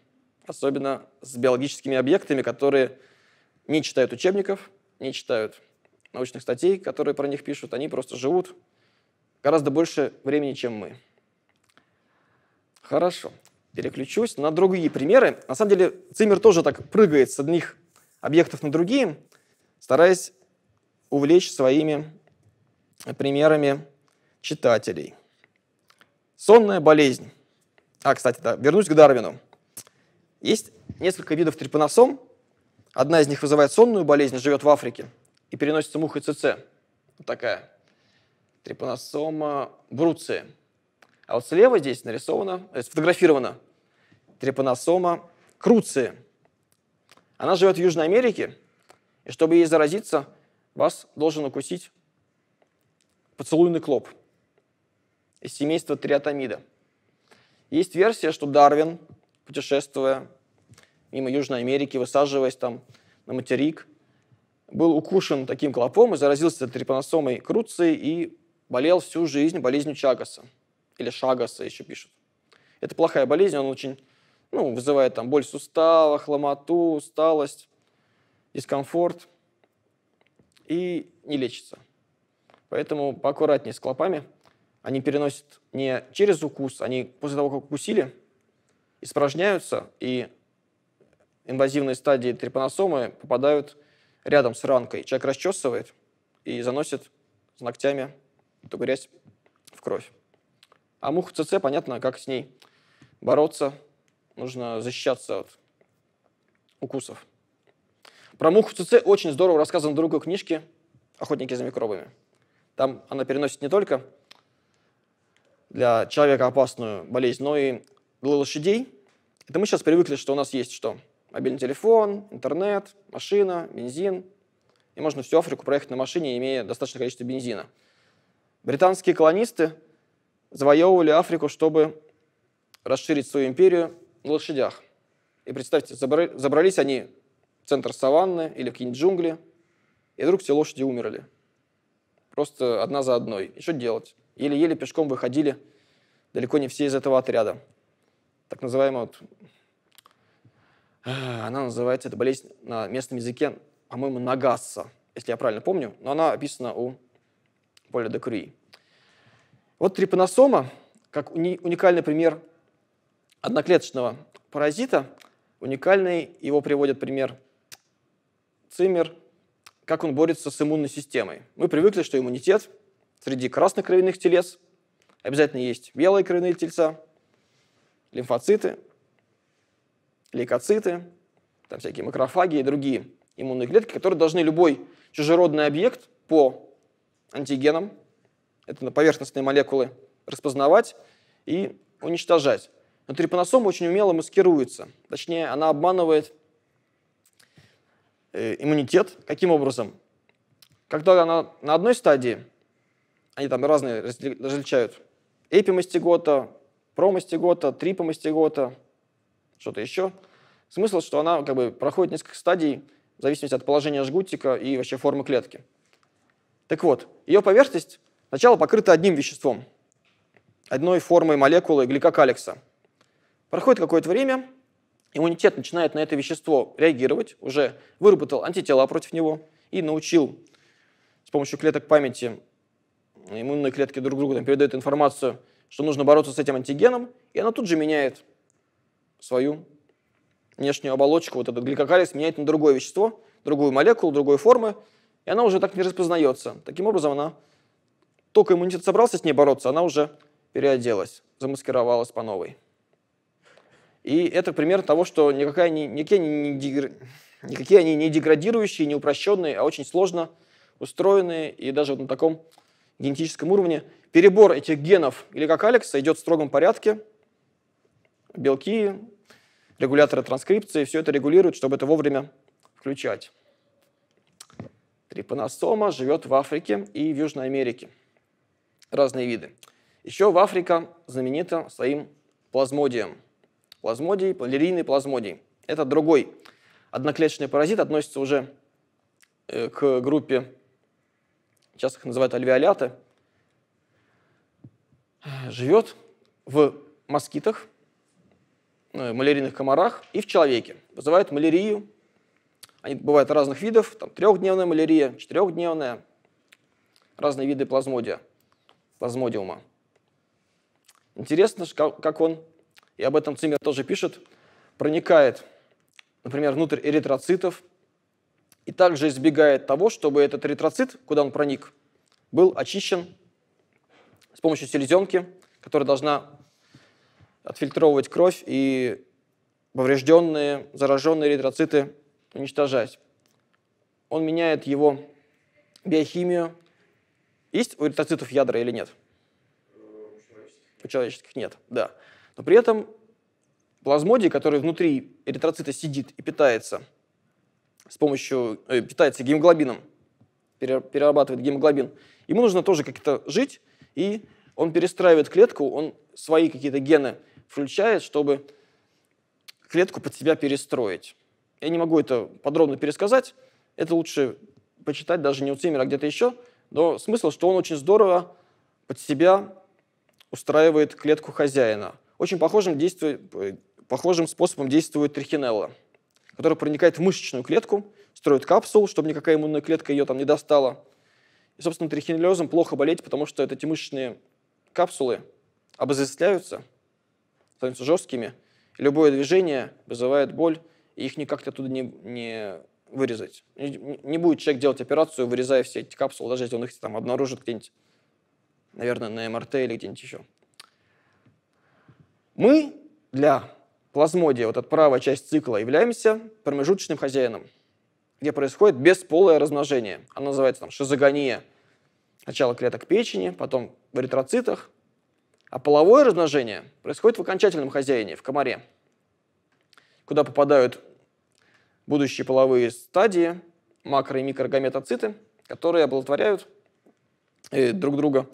Особенно с биологическими объектами, которые не читают учебников, не читают научных статей, которые про них пишут, они просто живут гораздо больше времени, чем мы. Хорошо. Переключусь на другие примеры. На самом деле Циммер тоже так прыгает с одних объектов на другие, стараясь увлечь своими примерами читателей. Сонная болезнь. А, кстати, да, вернусь к Дарвину. Есть несколько видов трипаносом. Одна из них вызывает сонную болезнь, живет в Африке и переносится мухой ЦЦ. Вот такая. Трипаносома бруция. А вот слева здесь нарисовано, э, сфотографировано трипаносома круция. Она живет в Южной Америке, и чтобы ей заразиться, вас должен укусить поцелуйный клоп из семейства триатомида. Есть версия, что Дарвин, путешествуя мимо Южной Америки, высаживаясь там на материк, был укушен таким клопом и заразился трипаносомой Круции и болел всю жизнь болезнью Чагаса. Или Шагаса еще пишут. Это плохая болезнь, он очень ну, вызывает там боль в суставах, ломоту, усталость, дискомфорт – и не лечится. Поэтому поаккуратнее с клопами. Они переносят не через укус, они после того, как укусили, испражняются, и инвазивные стадии трепаносомы попадают рядом с ранкой. Человек расчесывает и заносит с ногтями эту грязь в кровь. А муха ЦЦ, понятно, как с ней бороться. Нужно защищаться от укусов. Про муху ЦЦ очень здорово рассказано в другой книжке «Охотники за микробами». Там она переносит не только для человека опасную болезнь, но и для лошадей. Это мы сейчас привыкли, что у нас есть что? Мобильный телефон, интернет, машина, бензин. И можно всю Африку проехать на машине, имея достаточное количество бензина. Британские колонисты завоевывали Африку, чтобы расширить свою империю на лошадях. И представьте, забрались они центр саванны или какие-нибудь джунгли, и вдруг все лошади умерли. Просто одна за одной. И что делать? Еле-еле пешком выходили далеко не все из этого отряда. Так называемая вот... Э, она называется, эта болезнь на местном языке, по-моему, нагасса, если я правильно помню, но она описана у Поля де Круи. Вот трипаносома, как уни уникальный пример одноклеточного паразита, уникальный его приводит пример Циммер, как он борется с иммунной системой. Мы привыкли, что иммунитет среди красных кровяных телец, обязательно есть белые кровяные тельца, лимфоциты, лейкоциты, там всякие макрофаги и другие иммунные клетки, которые должны любой чужеродный объект по антигенам, это на поверхностные молекулы, распознавать и уничтожать. Но трипаносома очень умело маскируется. Точнее, она обманывает Э, иммунитет. Каким образом? как только она на одной стадии, они там разные различают, эпимастигота, промастигота, трипомастигота, что-то еще. Смысл, что она как бы проходит несколько стадий в зависимости от положения жгутика и вообще формы клетки. Так вот, ее поверхность сначала покрыта одним веществом, одной формой молекулы гликокалекса. Проходит какое-то время, иммунитет начинает на это вещество реагировать, уже выработал антитела против него и научил с помощью клеток памяти э, иммунные клетки друг другу там, передают информацию, что нужно бороться с этим антигеном, и она тут же меняет свою внешнюю оболочку, вот этот гликокалис меняет на другое вещество, другую молекулу, другой формы, и она уже так не распознается. Таким образом, она только иммунитет собрался с ней бороться, она уже переоделась, замаскировалась по новой. И это пример того, что никакая, никакие, не дегр... никакие они не деградирующие, не упрощенные, а очень сложно устроенные и даже вот на таком генетическом уровне. Перебор этих генов, или как Алекса, идет в строгом порядке. Белки, регуляторы транскрипции, все это регулирует, чтобы это вовремя включать. Трипаносома живет в Африке и в Южной Америке. Разные виды. Еще в Африке знаменита своим плазмодием – плазмодий, лилийный плазмодий. Это другой одноклеточный паразит, относится уже э, к группе, сейчас их называют альвеоляты, живет в москитах, э, малярийных комарах и в человеке. Вызывает малярию. Они бывают разных видов, там трехдневная малярия, четырехдневная, разные виды плазмодия, плазмодиума. Интересно, как он и об этом Цимер тоже пишет, проникает, например, внутрь эритроцитов, и также избегает того, чтобы этот эритроцит, куда он проник, был очищен с помощью селезенки, которая должна отфильтровывать кровь и поврежденные, зараженные эритроциты уничтожать. Он меняет его биохимию. Есть у эритроцитов ядра или нет? Э, у человеческих нет, да. Но при этом плазмодий, который внутри эритроцита сидит и питается с помощью, э, питается гемоглобином, перерабатывает гемоглобин, ему нужно тоже как-то жить, и он перестраивает клетку, он свои какие-то гены включает, чтобы клетку под себя перестроить. Я не могу это подробно пересказать, это лучше почитать даже не у Тимера, а где-то еще, но смысл, что он очень здорово под себя устраивает клетку хозяина – очень похожим, действует, э, похожим способом действует трихинелла, которая проникает в мышечную клетку, строит капсулу, чтобы никакая иммунная клетка ее там не достала. И, собственно, трихинеллезом плохо болеть, потому что эти мышечные капсулы обозрастляются, становятся жесткими, и любое движение вызывает боль, и их никак оттуда не, не вырезать. Не, не будет человек делать операцию, вырезая все эти капсулы, даже если он их там обнаружит где-нибудь, наверное, на МРТ или где-нибудь еще. Мы для плазмодия, вот эта правая часть цикла, являемся промежуточным хозяином, где происходит бесполое размножение. Оно называется там шизогония. Сначала клеток печени, потом в эритроцитах. А половое размножение происходит в окончательном хозяине, в комаре, куда попадают будущие половые стадии, макро- и микрогаметоциты, которые оплодотворяют э, друг друга.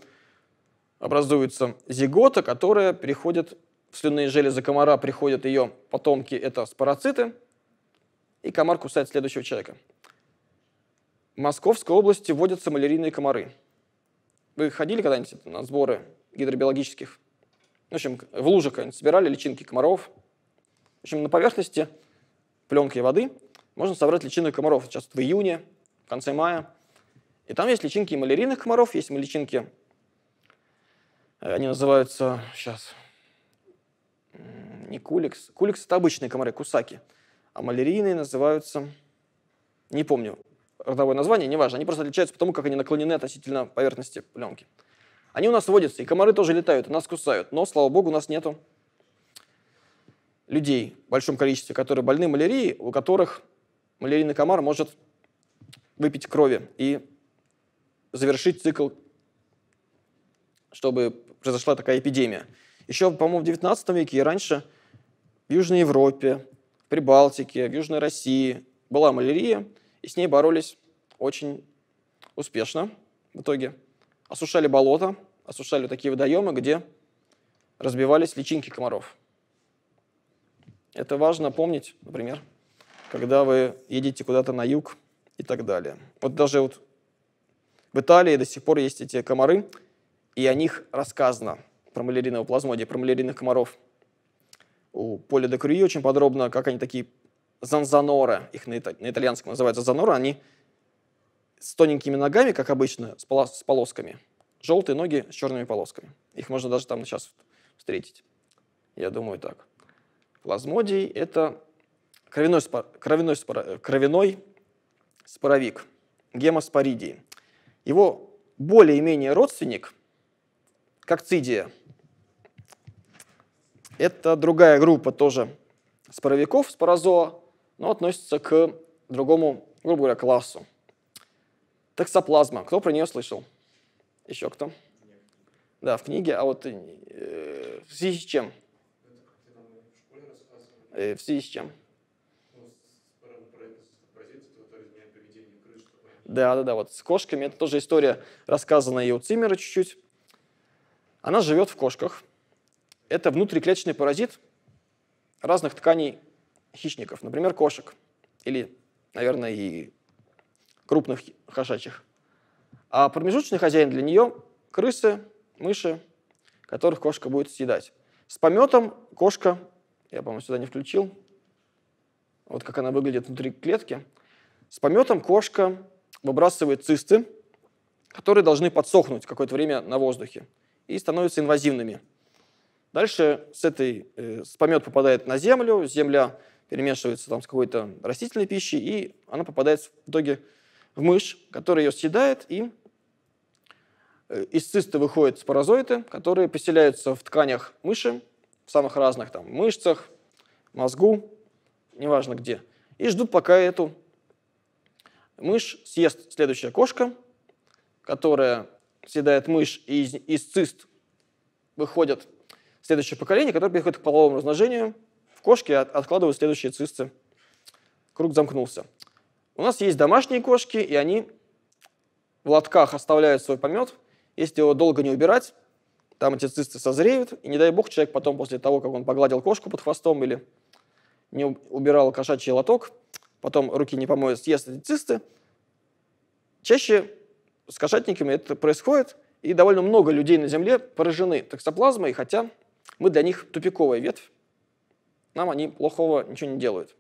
Образуется зигота, которая переходит в слюнные железы комара приходят ее потомки, это спороциты, и комар кусает следующего человека. В Московской области водятся малярийные комары. Вы ходили когда-нибудь на сборы гидробиологических? В общем, в лужах собирали личинки комаров. В общем, на поверхности пленкой воды можно собрать личинок комаров. Сейчас в июне, в конце мая. И там есть личинки малярийных комаров, есть личинки, э, они называются, сейчас, не куликс. Куликс – это обычные комары, кусаки. А малярийные называются... Не помню родовое название, неважно. Они просто отличаются потому, как они наклонены относительно поверхности пленки. Они у нас водятся, и комары тоже летают, и нас кусают. Но, слава богу, у нас нету людей в большом количестве, которые больны малярией, у которых малярийный комар может выпить крови и завершить цикл, чтобы произошла такая эпидемия. Еще, по-моему, в 19 веке и раньше – в Южной Европе, при Балтике, в Южной России была малярия, и с ней боролись очень успешно в итоге. Осушали болота, осушали такие водоемы, где разбивались личинки комаров. Это важно помнить, например, когда вы едете куда-то на юг и так далее. Вот даже вот в Италии до сих пор есть эти комары, и о них рассказано, про малярийного плазмодия, про малярийных комаров – у Поля де Крюи очень подробно, как они такие занзаноры, их на, ита- на итальянском называются заноры, они с тоненькими ногами, как обычно, с, полос- с полосками. Желтые ноги с черными полосками. Их можно даже там сейчас встретить. Я думаю так. Плазмодий – это кровяной, спор... кровяной, спор... Э, кровяной споровик, гемоспоридий. Его более-менее родственник – как это другая группа тоже споровиков, спорозоа, но относится к другому, грубо говоря, классу. Таксоплазма. Кто про нее слышал? Еще кто? Да, в книге, а вот э, в связи с чем? Э, в связи с чем? Да, да, да, вот с кошками. Это тоже история, рассказанная и у Циммера чуть-чуть. Она живет в кошках, это внутриклеточный паразит разных тканей хищников, например, кошек или, наверное, и крупных кошачьих. А промежуточный хозяин для нее – крысы, мыши, которых кошка будет съедать. С пометом кошка, я, по-моему, сюда не включил, вот как она выглядит внутри клетки, с пометом кошка выбрасывает цисты, которые должны подсохнуть какое-то время на воздухе и становятся инвазивными – Дальше с этой, э, с помет попадает на землю, земля перемешивается там с какой-то растительной пищей, и она попадает в итоге в мышь, которая ее съедает, и э, из цисты выходят спорозоиты, которые поселяются в тканях мыши, в самых разных там мышцах, мозгу, неважно где, и ждут, пока эту мышь съест следующая кошка, которая съедает мышь, и из, из цист выходят следующее поколение, которое переходит к половому размножению, в кошке от, откладывают следующие цисты. Круг замкнулся. У нас есть домашние кошки, и они в лотках оставляют свой помет. Если его долго не убирать, там эти цисты созреют, и не дай бог человек потом, после того, как он погладил кошку под хвостом или не убирал кошачий лоток, потом руки не помоет, съест эти цисты. Чаще с кошатниками это происходит, и довольно много людей на Земле поражены токсоплазмой, хотя мы для них тупиковая ветвь, нам они плохого ничего не делают.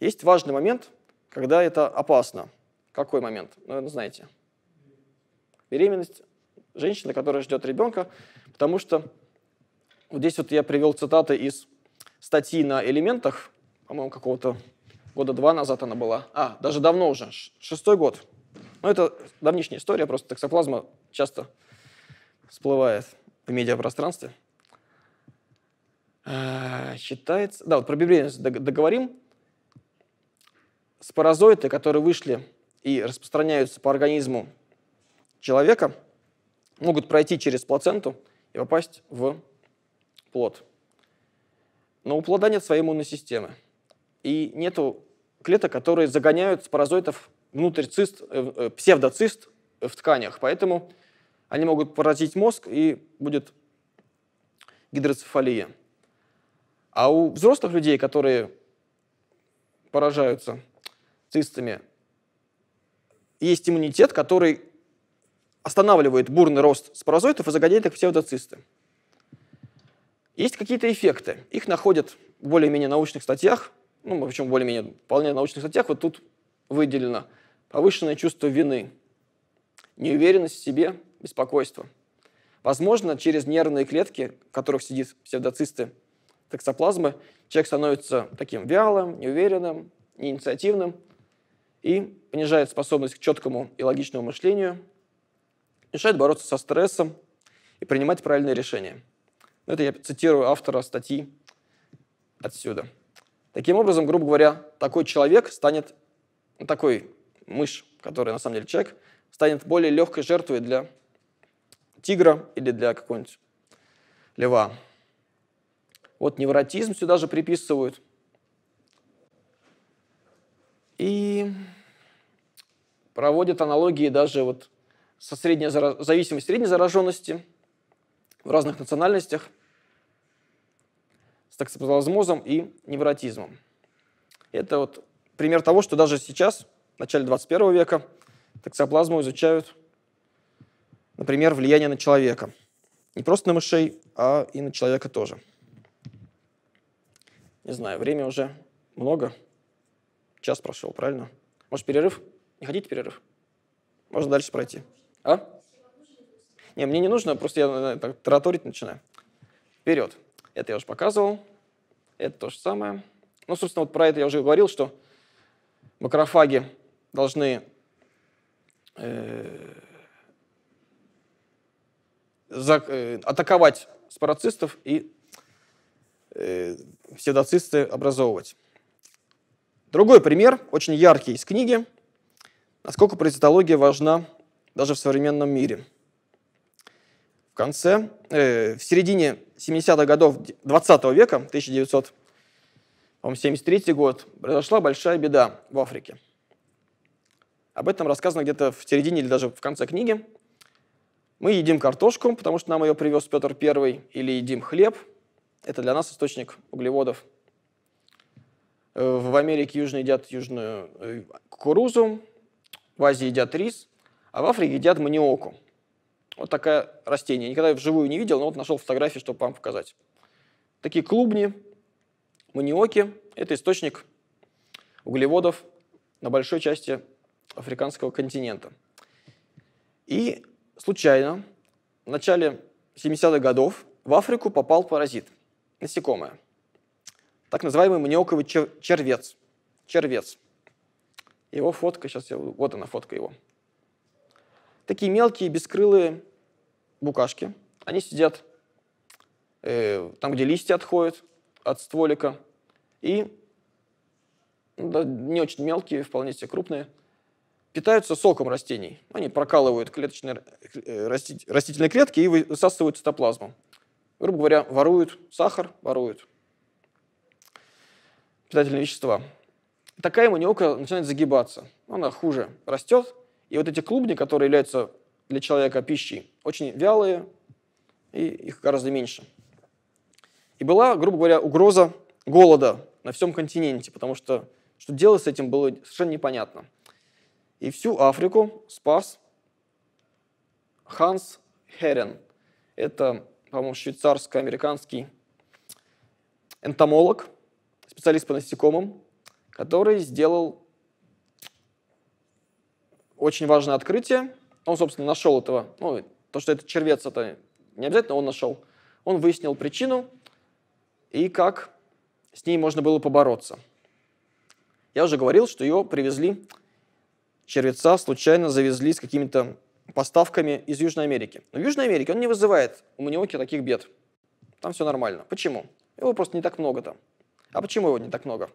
Есть важный момент, когда это опасно. Какой момент? Наверное, ну, знаете. Беременность женщины, которая ждет ребенка, потому что вот здесь вот я привел цитаты из статьи на элементах, по-моему, какого-то года два назад она была. А, даже давно уже, шестой год. Но ну, это давнишняя история, просто токсоплазма часто всплывает в медиапространстве. Э, считается... Да, вот про бибрейность договорим. Спорозоиды, которые вышли и распространяются по организму человека, могут пройти через плаценту и попасть в плод. Но у плода нет своей иммунной системы. И нету клеток, которые загоняют спорозоидов внутрь цист, э, э, псевдоцист в тканях. Поэтому они могут поразить мозг и будет гидроцефалия. А у взрослых людей, которые поражаются цистами, есть иммунитет, который останавливает бурный рост спорозоитов и загоняет их в псевдоцисты. Есть какие-то эффекты. Их находят в более-менее научных статьях, ну, причем более-менее вполне научных статьях. Вот тут выделено повышенное чувство вины, неуверенность в себе, беспокойство. Возможно, через нервные клетки, в которых сидит псевдоцисты, токсоплазмы, человек становится таким вялым, неуверенным, неинициативным и понижает способность к четкому и логичному мышлению, мешает бороться со стрессом и принимать правильные решения. Ну, это я цитирую автора статьи отсюда. Таким образом, грубо говоря, такой человек станет, ну, такой мышь, который на самом деле человек, станет более легкой жертвой для тигра или для какого-нибудь льва. Вот невротизм сюда же приписывают. И проводят аналогии даже вот со средней зависимостью средней зараженности в разных национальностях с токсоплазмозом и невротизмом. Это вот пример того, что даже сейчас, в начале 21 века, токсоплазму изучают, например, влияние на человека. Не просто на мышей, а и на человека тоже. Не знаю, время уже много. Час прошел, правильно? Может, перерыв? Не хотите перерыв? Можно дальше пройти. А? Не, мне не нужно, просто я э, э, так, тараторить начинаю. Вперед. Это я уже показывал. Это то же самое. Ну, собственно, вот про это я уже говорил, что макрофаги должны э, за, э, атаковать спороцистов и э, псевдоцисты образовывать. Другой пример, очень яркий из книги, насколько паразитология важна даже в современном мире. В конце, э, в середине 70-х годов 20 века, 1973 год, произошла большая беда в Африке. Об этом рассказано где-то в середине или даже в конце книги. Мы едим картошку, потому что нам ее привез Петр Первый, или едим хлеб – это для нас источник углеводов. Э, в Америке южные едят южную э, кукурузу, в Азии едят рис, а в Африке едят маниоку. Вот такое растение. Никогда вживую не видел, но вот нашел фотографии, чтобы вам показать. Такие клубни, маниоки – это источник углеводов на большой части африканского континента. И случайно в начале 70-х годов в Африку попал паразит – Насекомое. Так называемый маниоковый чер- червец. Червец. Его фотка, сейчас я, вот она фотка его. Такие мелкие бескрылые букашки. Они сидят э, там, где листья отходят от стволика. И ну, да, не очень мелкие, вполне себе крупные, питаются соком растений. Они прокалывают клеточные, э, растительные клетки и высасывают цитоплазму грубо говоря, воруют сахар, воруют питательные вещества. Такая маниока начинает загибаться, она хуже растет, и вот эти клубни, которые являются для человека пищей, очень вялые, и их гораздо меньше. И была, грубо говоря, угроза голода на всем континенте, потому что что делать с этим было совершенно непонятно. И всю Африку спас Ханс Херен. Это по-моему, швейцарско-американский энтомолог, специалист по насекомым, который сделал очень важное открытие. Он, собственно, нашел этого. Ну, то, что это червец, это не обязательно он нашел. Он выяснил причину и как с ней можно было побороться. Я уже говорил, что ее привезли, червеца случайно завезли с какими-то поставками из Южной Америки. Но в Южной Америке он не вызывает у маниоки таких бед. Там все нормально. Почему? Его просто не так много там. А почему его не так много?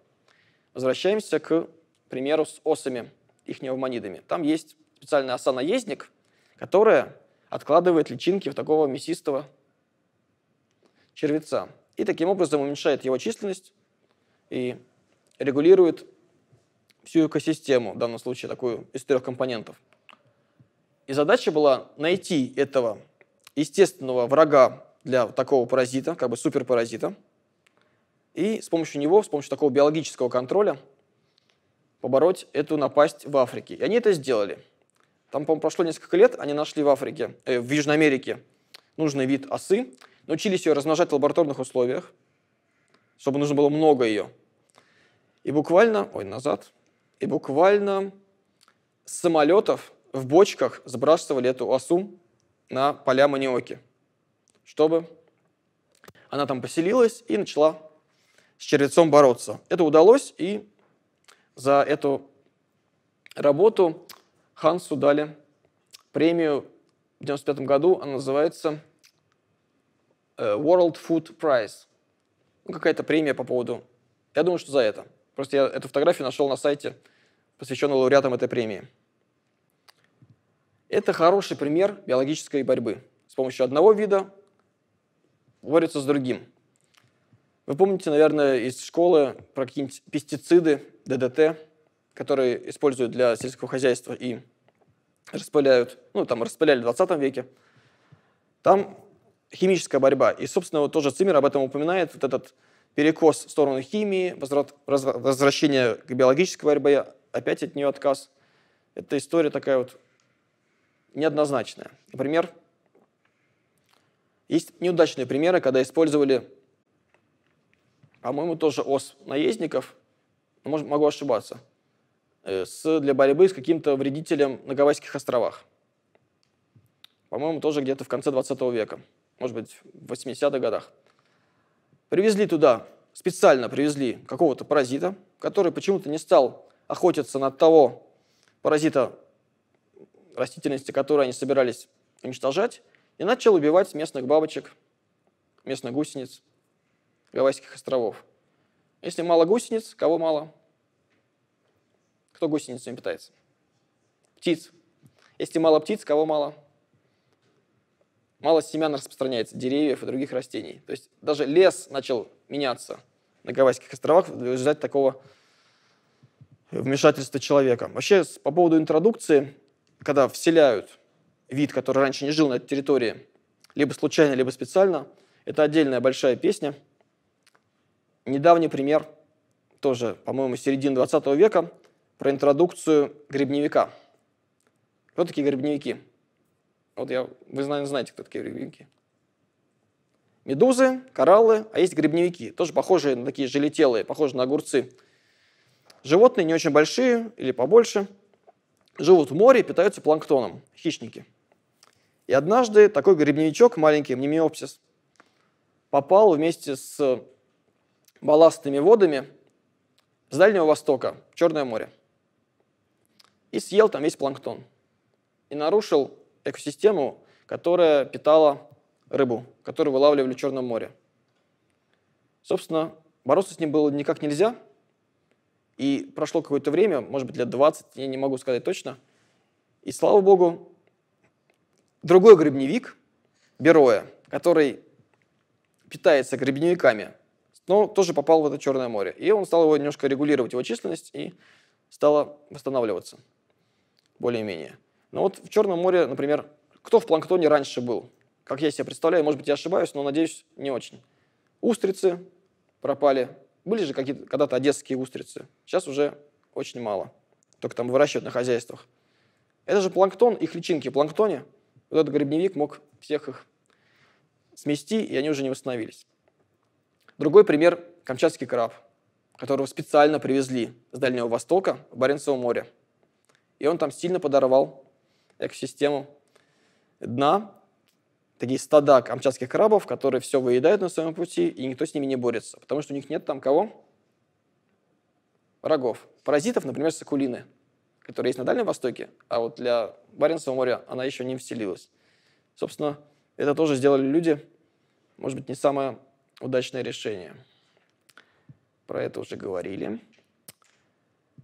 Возвращаемся к примеру с осами, их невмонидами. Там есть специальная оса-наездник, которая откладывает личинки в такого мясистого червеца. И таким образом уменьшает его численность и регулирует всю экосистему, в данном случае такую из трех компонентов. И задача была найти этого естественного врага для такого паразита, как бы суперпаразита, и с помощью него, с помощью такого биологического контроля побороть эту напасть в Африке. И они это сделали. Там, по-моему, прошло несколько лет, они нашли в Африке, э, в Южной Америке нужный вид осы, научились ее размножать в лабораторных условиях, чтобы нужно было много ее. И буквально, ой, назад, и буквально с самолетов в бочках сбрасывали эту осу на поля маниоки, чтобы она там поселилась и начала с червецом бороться. Это удалось, и за эту работу Хансу дали премию в 95 году, она называется э, World Food Prize. Ну, какая-то премия по поводу... Я думаю, что за это. Просто я эту фотографию нашел на сайте, посвященном лауреатам этой премии. Это хороший пример биологической борьбы. С помощью одного вида борется с другим. Вы помните, наверное, из школы про какие-нибудь пестициды, ДДТ, которые используют для сельского хозяйства и распыляют, ну, там, распыляли в 20 веке. Там химическая борьба. И, собственно, вот тоже Циммер об этом упоминает, вот этот перекос в сторону химии, возврат, возвращение к биологической борьбе, опять от нее отказ. Это история такая вот неоднозначная. Например, есть неудачные примеры, когда использовали, по-моему, тоже ос наездников, могу ошибаться, э, с, для борьбы с каким-то вредителем на Гавайских островах. По-моему, тоже где-то в конце 20 века, может быть, в 80-х годах. Привезли туда, специально привезли какого-то паразита, который почему-то не стал охотиться на того паразита, растительности, которую они собирались уничтожать, и начал убивать местных бабочек, местных гусениц Гавайских островов. Если мало гусениц, кого мало? Кто гусеницами питается? Птиц. Если мало птиц, кого мало? Мало семян распространяется, деревьев и других растений. То есть даже лес начал меняться на Гавайских островах в результате такого вмешательства человека. Вообще, по поводу интродукции, когда вселяют вид, который раньше не жил на этой территории, либо случайно, либо специально. Это отдельная большая песня. Недавний пример, тоже, по-моему, середины 20 века, про интродукцию грибневика. Кто такие грибневики? Вот я, вы, наверное, знаете, кто такие грибневики. Медузы, кораллы, а есть грибневики, тоже похожие на такие желетелые, похожие на огурцы. Животные не очень большие или побольше – живут в море и питаются планктоном, хищники. И однажды такой гребневичок маленький, мнемиопсис, попал вместе с балластными водами с Дальнего Востока, в Черное море. И съел там весь планктон. И нарушил экосистему, которая питала рыбу, которую вылавливали в Черном море. Собственно, бороться с ним было никак нельзя – и прошло какое-то время, может быть, лет 20, я не могу сказать точно. И слава богу, другой грибневик, Бероя, который питается грибневиками, но тоже попал в это Черное море. И он стал его немножко регулировать, его численность, и стало восстанавливаться более-менее. Но вот в Черном море, например, кто в планктоне раньше был? Как я себе представляю, может быть, я ошибаюсь, но, надеюсь, не очень. Устрицы пропали, были же какие-то когда-то одесские устрицы. Сейчас уже очень мало. Только там выращивают на хозяйствах. Это же планктон, их личинки в планктоне. Вот этот грибневик мог всех их смести, и они уже не восстановились. Другой пример – камчатский краб, которого специально привезли с Дальнего Востока в Баренцево море. И он там сильно подорвал экосистему дна, такие стада камчатских крабов, которые все выедают на своем пути, и никто с ними не борется, потому что у них нет там кого? Врагов. Паразитов, например, сакулины, которые есть на Дальнем Востоке, а вот для Баренцева моря она еще не вселилась. Собственно, это тоже сделали люди, может быть, не самое удачное решение. Про это уже говорили.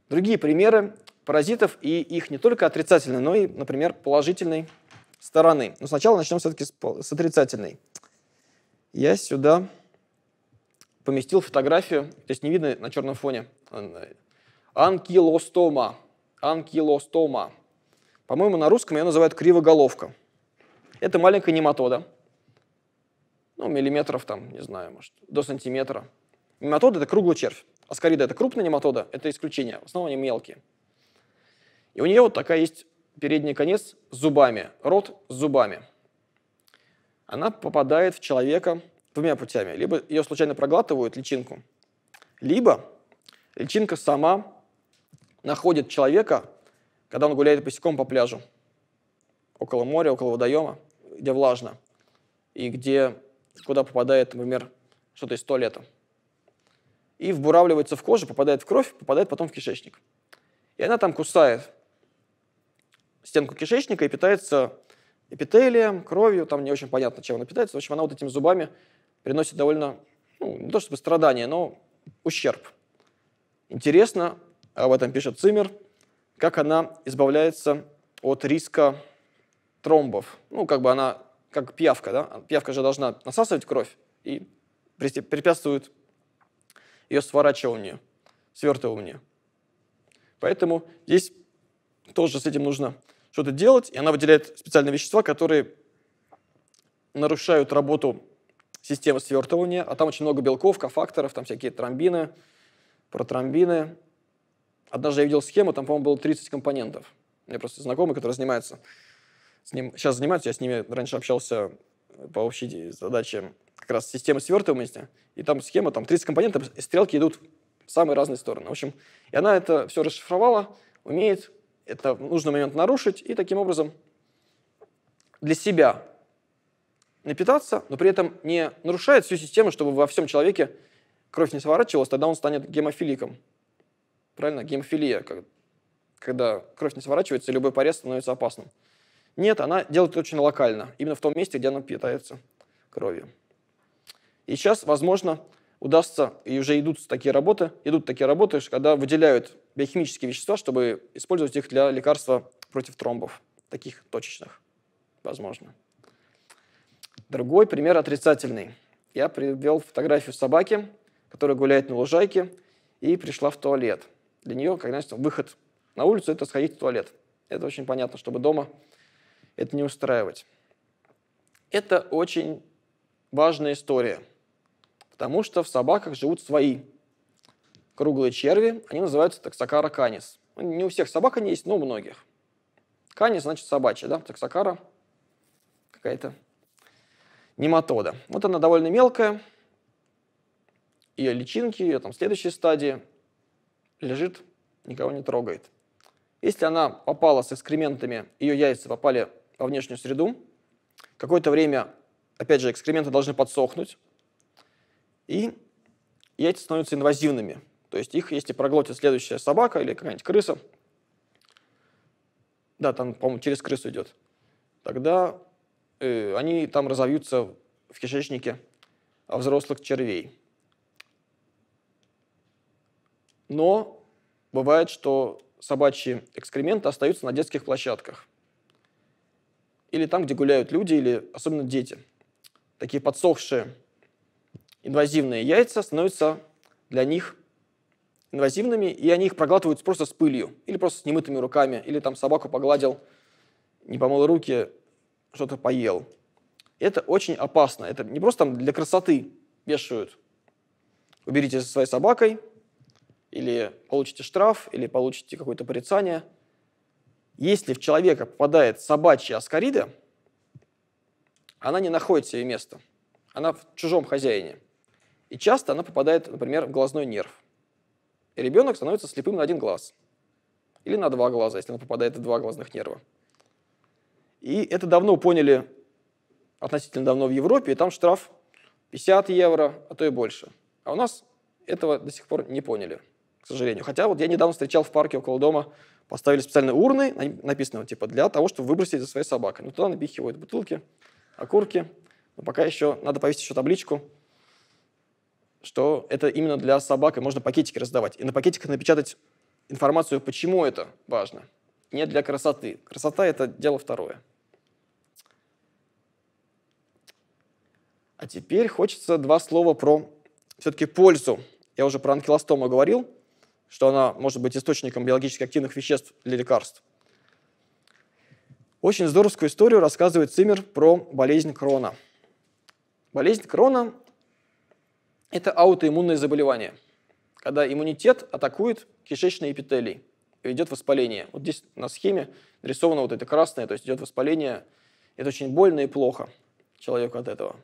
Другие примеры паразитов и их не только отрицательный, но и, например, положительный стороны. Но сначала начнем все-таки с, с отрицательной. Я сюда поместил фотографию, то есть не видно на черном фоне, э, анкилостома. Анкилостома. По-моему, на русском ее называют кривоголовка. Это маленькая нематода. Ну, миллиметров там, не знаю, может, до сантиметра. Нематода – это круглый червь. Аскарида – это крупная нематода, это исключение. В основном они мелкие. И у нее вот такая есть передний конец зубами, рот зубами. Она попадает в человека двумя путями. Либо ее случайно проглатывают, личинку, либо личинка сама находит человека, когда он гуляет босиком по пляжу, около моря, около водоема, где влажно, и где, куда попадает, например, что-то из туалета. И вбуравливается в кожу, попадает в кровь, попадает потом в кишечник. И она там кусает стенку кишечника и питается эпителием, кровью, там не очень понятно, чем она питается. В общем, она вот этими зубами приносит довольно, ну, не то чтобы страдания, но ущерб. Интересно, а об этом пишет Цимер, как она избавляется от риска тромбов. Ну, как бы она, как пиявка, да? Пиявка же должна насасывать кровь и препятствует ее сворачиванию, свертыванию. Поэтому здесь тоже с этим нужно что-то делать, и она выделяет специальные вещества, которые нарушают работу системы свертывания, а там очень много белков, кофакторов, там всякие тромбины, протромбины. Однажды я видел схему, там, по-моему, было 30 компонентов. У меня просто знакомый, который занимается с ним, сейчас занимаются, я с ними раньше общался по общей задаче как раз системы свертываемости, и там схема, там 30 компонентов, и стрелки идут в самые разные стороны. В общем, и она это все расшифровала, умеет, это в нужный момент нарушить и таким образом для себя напитаться, но при этом не нарушает всю систему, чтобы во всем человеке кровь не сворачивалась, тогда он станет гемофиликом. Правильно? Гемофилия, когда кровь не сворачивается, и любой порез становится опасным. Нет, она делает это очень локально, именно в том месте, где она питается кровью. И сейчас, возможно, удастся, и уже идут такие работы, идут такие работы, когда выделяют биохимические вещества, чтобы использовать их для лекарства против тромбов, таких точечных, возможно. Другой пример отрицательный. Я привел фотографию собаки, которая гуляет на лужайке и пришла в туалет. Для нее, как конечно, выход на улицу – это сходить в туалет. Это очень понятно, чтобы дома это не устраивать. Это очень важная история, потому что в собаках живут свои круглые черви, они называются таксакара канис. Ну, не у всех собак они есть, но у многих. Канис значит собачья, да, таксакара какая-то нематода. Вот она довольно мелкая, ее личинки, ее там следующей стадии лежит, никого не трогает. Если она попала с экскрементами, ее яйца попали во внешнюю среду, какое-то время, опять же, экскременты должны подсохнуть, и яйца становятся инвазивными. То есть их, если проглотит следующая собака или какая-нибудь крыса, да, там, по-моему, через крысу идет, тогда э, они там разовьются в кишечнике взрослых червей. Но бывает, что собачьи экскременты остаются на детских площадках. Или там, где гуляют люди, или особенно дети. Такие подсохшие инвазивные яйца становятся для них инвазивными, и они их проглатывают просто с пылью, или просто с немытыми руками, или там собаку погладил, не помыл руки, что-то поел. Это очень опасно. Это не просто там для красоты вешают. Уберите со своей собакой, или получите штраф, или получите какое-то порицание. Если в человека попадает собачья аскарида, она не находит себе места. Она в чужом хозяине. И часто она попадает, например, в глазной нерв – ребенок становится слепым на один глаз. Или на два глаза, если он попадает в два глазных нерва. И это давно поняли, относительно давно в Европе, и там штраф 50 евро, а то и больше. А у нас этого до сих пор не поняли, к сожалению. Хотя вот я недавно встречал в парке около дома, поставили специальные урны, написано типа для того, чтобы выбросить за своей собакой. Ну, туда напихивают бутылки, окурки. Но пока еще надо повесить еще табличку – что это именно для собак, и можно пакетики раздавать. И на пакетиках напечатать информацию, почему это важно. Не для красоты. Красота — это дело второе. А теперь хочется два слова про все-таки пользу. Я уже про анкилостому говорил, что она может быть источником биологически активных веществ для лекарств. Очень здоровскую историю рассказывает Цимер про болезнь Крона. Болезнь Крона это аутоиммунное заболевание, когда иммунитет атакует кишечные эпителии, и идет воспаление. Вот здесь на схеме нарисовано вот это красное, то есть идет воспаление. Это очень больно и плохо человеку от этого.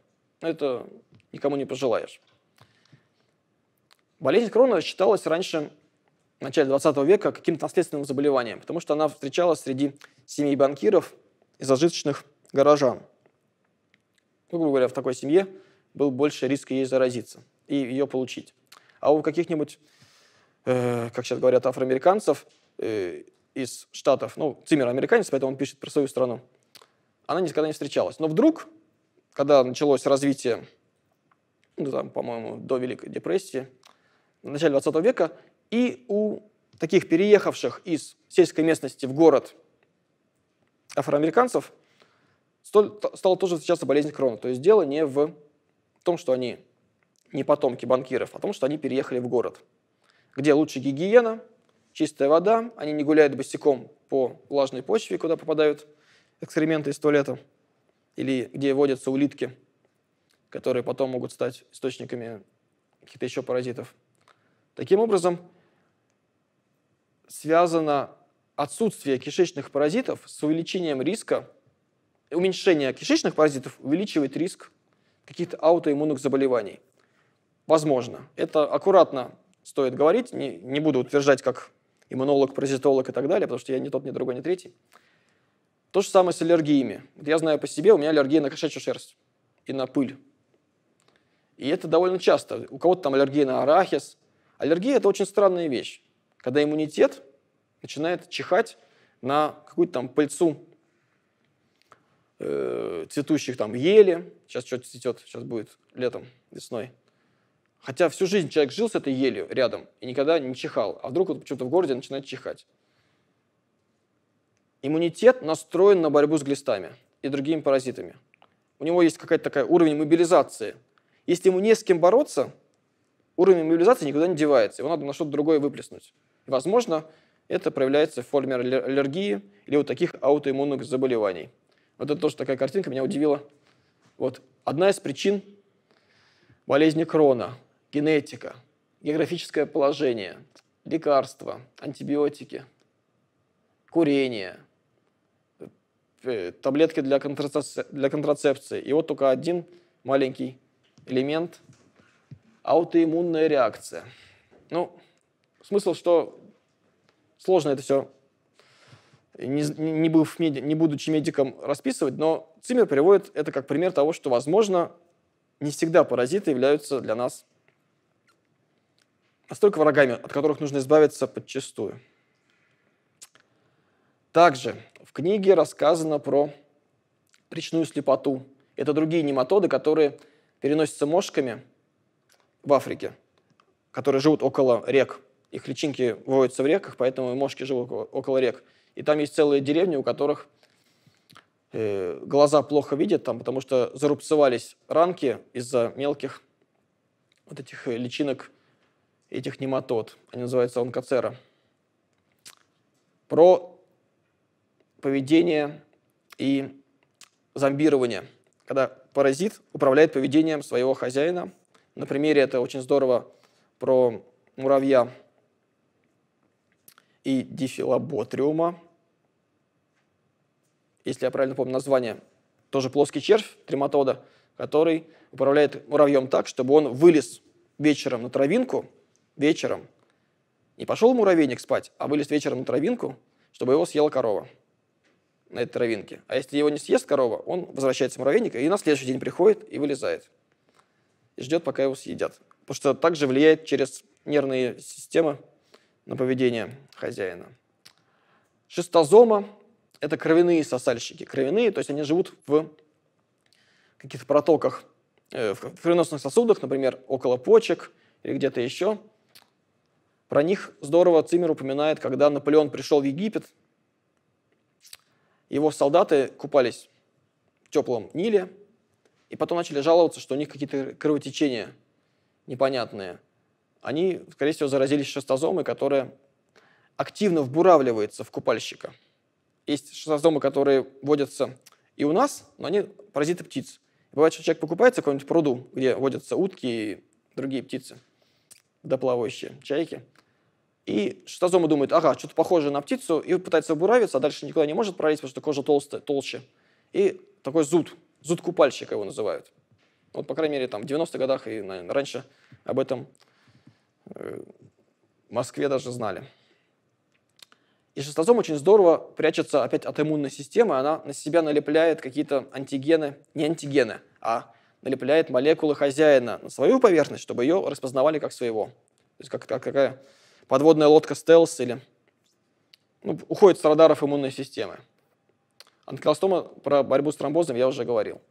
Но это никому не пожелаешь. Болезнь Крона считалась раньше, в начале 20 века, каким-то наследственным заболеванием, потому что она встречалась среди семей банкиров и зажиточных горожан. Ну, грубо говоря, в такой семье был больше риск ей заразиться – и ее получить. А у каких-нибудь, э, как сейчас говорят, афроамериканцев э, из Штатов, ну, Циммер американец, поэтому он пишет про свою страну, она никогда не встречалась. Но вдруг, когда началось развитие, ну, там, по-моему, до Великой депрессии, в начале 20 века, и у таких переехавших из сельской местности в город афроамериканцев столь, стала тоже встречаться болезнь Крона. То есть дело не в том, что они не потомки банкиров, а потому что они переехали в город, где лучше гигиена, чистая вода, они не гуляют босиком по влажной почве, куда попадают экскременты из туалета, или где водятся улитки, которые потом могут стать источниками каких-то еще паразитов. Таким образом, связано отсутствие кишечных паразитов с увеличением риска, уменьшение кишечных паразитов увеличивает риск каких-то аутоиммунных заболеваний возможно. Это аккуратно стоит говорить, не, не буду утверждать как иммунолог, паразитолог и так далее, потому что я не тот, ни другой, ни третий. То же самое с аллергиями. Вот я знаю по себе, у меня аллергия на кошачью шерсть и на пыль. И это довольно часто. У кого-то там аллергия на арахис. Аллергия – это очень странная вещь. Когда иммунитет начинает чихать на какую-то там пыльцу э, цветущих там ели. Сейчас что то цветет, сейчас будет летом, весной – Хотя всю жизнь человек жил с этой елью рядом и никогда не чихал. А вдруг вот почему-то в городе начинает чихать. Иммунитет настроен на борьбу с глистами и другими паразитами. У него есть какая-то такая уровень мобилизации. Если ему не с кем бороться, уровень мобилизации никуда не девается. Его надо на что-то другое выплеснуть. И, возможно, это проявляется в форме аллергии или вот таких аутоиммунных заболеваний. Вот это тоже такая картинка меня удивила. Вот одна из причин болезни Крона генетика, географическое положение, лекарства, антибиотики, курение, э, таблетки для, контрацепции, для контрацепции. И вот только один маленький элемент – аутоиммунная реакция. Ну, смысл, что сложно это все, не, не, быв меди, не будучи медиком, расписывать, но Циммер приводит это как пример того, что, возможно, не всегда паразиты являются для нас настолько врагами, от которых нужно избавиться подчастую. Также в книге рассказано про речную слепоту. Это другие нематоды, которые переносятся мошками в Африке, которые живут около рек. Их личинки водятся в реках, поэтому и мошки живут около рек. И там есть целые деревни, у которых э, глаза плохо видят, там, потому что зарубцевались ранки из-за мелких вот этих э, личинок этих нематод. Они называются онкоцера. Про поведение и зомбирование, когда паразит управляет поведением своего хозяина. На примере это очень здорово про муравья и дифилоботриума. Если я правильно помню название, тоже плоский червь, триматода, который управляет муравьем так, чтобы он вылез вечером на травинку – вечером. Не пошел муравейник спать, а вылез вечером на травинку, чтобы его съела корова на этой травинке. А если его не съест корова, он возвращается в муравейник и на следующий день приходит и вылезает. И ждет, пока его съедят. Потому что также влияет через нервные системы на поведение хозяина. Шистозома – это кровяные сосальщики. Кровяные, то есть они живут в каких-то протоках, э, в кровеносных сосудах, например, около почек или где-то еще – про них здорово Цимер упоминает, когда Наполеон пришел в Египет, его солдаты купались в теплом Ниле, и потом начали жаловаться, что у них какие-то кровотечения непонятные. Они, скорее всего, заразились шестозомой, которая активно вбуравливается в купальщика. Есть шестозомы, которые водятся и у нас, но они паразиты птиц. Бывает, что человек покупается в каком-нибудь пруду, где водятся утки и другие птицы, доплавающие, чайки – и шитозомы думают, ага, что-то похоже на птицу, и пытается буравиться, а дальше никуда не может пролезть, потому что кожа толстая, толще. И такой зуд, зуд купальщика его называют. Вот, по крайней мере, там, в 90-х годах и, наверное, раньше об этом э, в Москве даже знали. И шестозом очень здорово прячется опять от иммунной системы. Она на себя налепляет какие-то антигены, не антигены, а налепляет молекулы хозяина на свою поверхность, чтобы ее распознавали как своего. То есть как, как такая подводная лодка стелс или ну, уходит с радаров иммунной системы. Анкилостома про борьбу с тромбозом я уже говорил.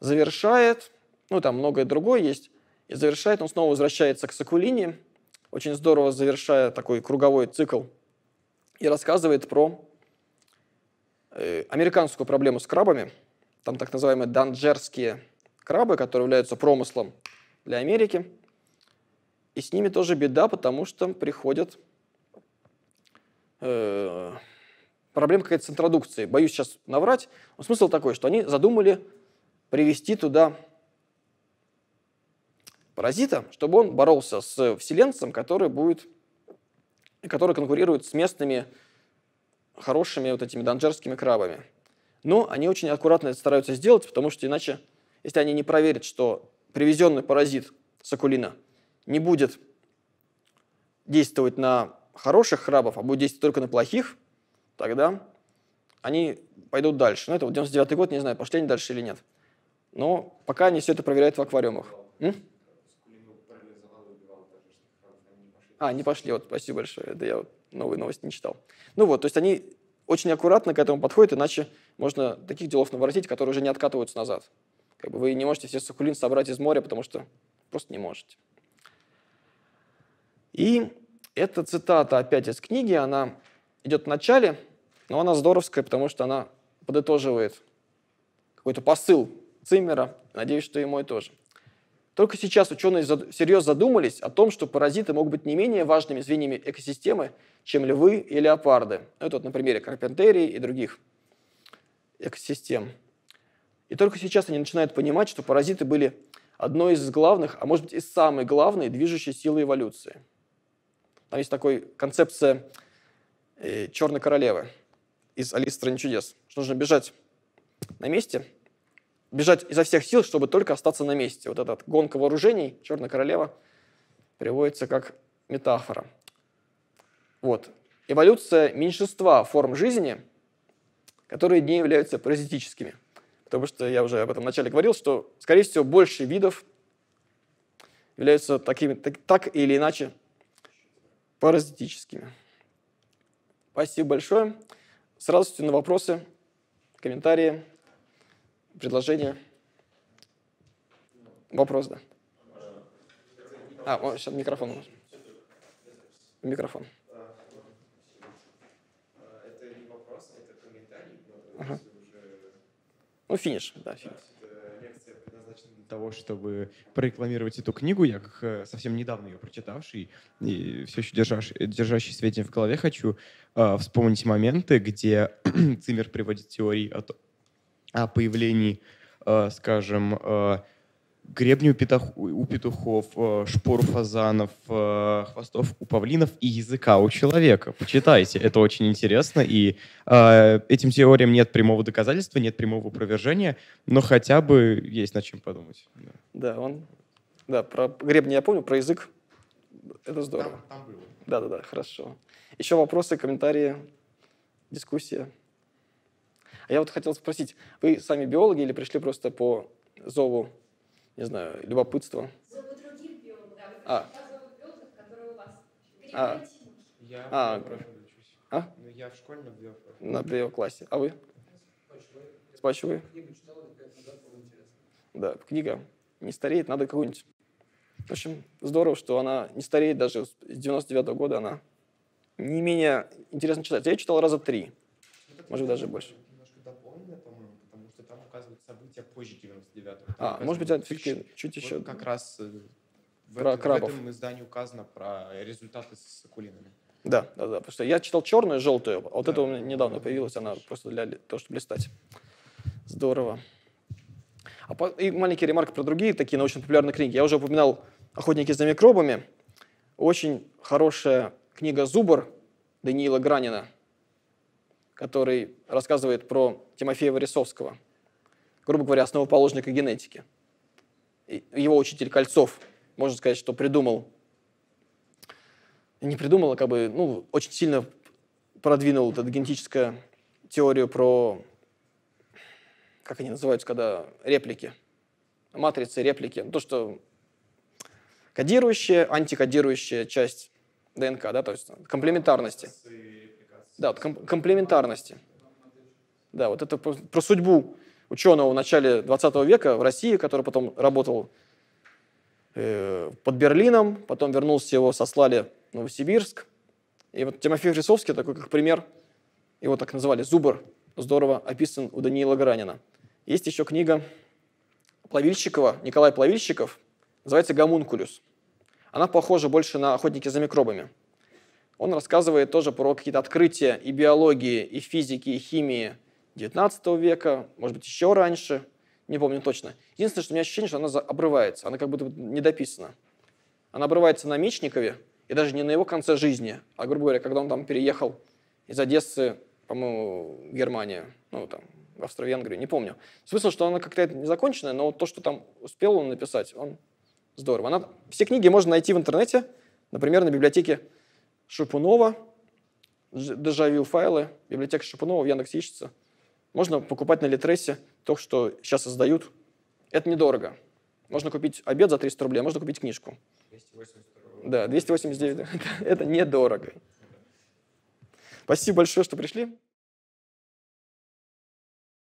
Завершает, ну там многое другое есть, и завершает, он снова возвращается к сакулине, очень здорово завершая такой круговой цикл, и рассказывает про э, американскую проблему с крабами. Там так называемые данджерские крабы, которые являются промыслом для Америки – и с ними тоже беда, потому что приходят э, проблема какая-то с интродукцией. Боюсь сейчас наврать. Но смысл такой, что они задумали привести туда паразита, чтобы он боролся с вселенцем, который будет, который конкурирует с местными хорошими вот этими данжерскими крабами. Но они очень аккуратно это стараются сделать, потому что иначе, если они не проверят, что привезенный паразит сакулина не будет действовать на хороших храбов, а будет действовать только на плохих, тогда они пойдут дальше. Ну, это вот 99 год, не знаю, пошли они дальше или нет. Но пока они все это проверяют в аквариумах. М? А, не пошли, вот, спасибо большое. Это я новые новости не читал. Ну вот, то есть они очень аккуратно к этому подходят, иначе можно таких делов наворотить, которые уже не откатываются назад. Как бы вы не можете все сахулин собрать из моря, потому что просто не можете. И эта цитата опять из книги, она идет в начале, но она здоровская, потому что она подытоживает какой-то посыл Циммера, надеюсь, что и мой тоже. Только сейчас ученые всерьез задумались о том, что паразиты могут быть не менее важными звеньями экосистемы, чем львы и леопарды. Это вот на примере карпентерии и других экосистем. И только сейчас они начинают понимать, что паразиты были одной из главных, а может быть и самой главной движущей силы эволюции – там есть такая концепция э, черной королевы из «Алисы в стране чудес», что нужно бежать на месте, бежать изо всех сил, чтобы только остаться на месте. Вот эта гонка вооружений, черная королева, приводится как метафора. Вот. Эволюция меньшинства форм жизни, которые не являются паразитическими. Потому что я уже об этом вначале говорил, что, скорее всего, больше видов являются такими, так, так или иначе паразитическими. Спасибо большое. С радостью на вопросы, комментарии, предложения. Вопрос, да. А, о, сейчас микрофон. Микрофон. А, это не Ага. Ну, финиш, да, финиш того, чтобы прорекламировать эту книгу. Я как э, совсем недавно ее прочитавший и все еще держащий, держащий сведения в голове хочу э, вспомнить моменты, где Циммер приводит теории о, о появлении, э, скажем, э, гребни у, петух, у петухов, э, шпор у фазанов, э, хвостов у павлинов и языка у человека. Почитайте, это очень интересно, и э, этим теориям нет прямого доказательства, нет прямого опровержения, но хотя бы есть над чем подумать. Да, он... Да, про гребни я помню, про язык это здорово. Там, там было. Да-да-да, хорошо. Еще вопросы, комментарии, дискуссия. А я вот хотел спросить, вы сами биологи или пришли просто по зову не знаю, любопытство. Зовут других биологов, А. у вас. А. Я а. А? я в школе на биопрофиле. На классе. А вы? Спачиваю. Да, книга не стареет, надо какую-нибудь. В общем, здорово, что она не стареет даже с 99 -го года, она не менее интересно читать. Я читал раза три, может даже больше хотя позже 99 А, может быть, все-таки а, чуть еще... как раз э, в, про это, в этом издании указано про результаты с сакулинами. Да, да, да. Просто я читал черную и желтую. А вот да. это у меня недавно появилась, она просто для того, чтобы листать. Здорово. А по... И маленький ремарк про другие такие научно-популярные книги. Я уже упоминал «Охотники за микробами». Очень хорошая книга «Зубр» Даниила Гранина, который рассказывает про Тимофея Варисовского грубо говоря, основоположника генетики. Его учитель Кольцов, можно сказать, что придумал, не придумал, а как бы, ну, очень сильно продвинул эту генетическую теорию про, как они называются, когда реплики, матрицы, реплики, ну, то, что кодирующая, антикодирующая часть ДНК, да, то есть комплементарности. Да, вот комплементарности. Да, вот это про, про судьбу ученого в начале 20 века в России, который потом работал э, под Берлином, потом вернулся, его сослали в Новосибирск. И вот Тимофей Рисовский, такой как пример, его так называли «Зубр», здорово описан у Даниила Гранина. Есть еще книга Плавильщикова, Николай Плавильщиков, называется «Гомункулюс». Она похожа больше на «Охотники за микробами». Он рассказывает тоже про какие-то открытия и биологии, и физики, и химии – 19 века, может быть, еще раньше, не помню точно. Единственное, что у меня ощущение, что она обрывается, она как будто недописана. Она обрывается на Мичникове, и даже не на его конце жизни, а, грубо говоря, когда он там переехал из Одессы, по-моему, в Германию, ну, там, в Австро-Венгрию, не помню. Смысл, что она как-то не законченная, но то, что там успел он написать, он здорово. Она... Все книги можно найти в интернете, например, на библиотеке Шупунова, дежавю файлы, библиотека Шипунова в Яндекс ищется. Можно покупать на Литресе то, что сейчас создают. Это недорого. Можно купить обед за 300 рублей, а можно купить книжку. 282. Да, 289. это недорого. Спасибо большое, что пришли.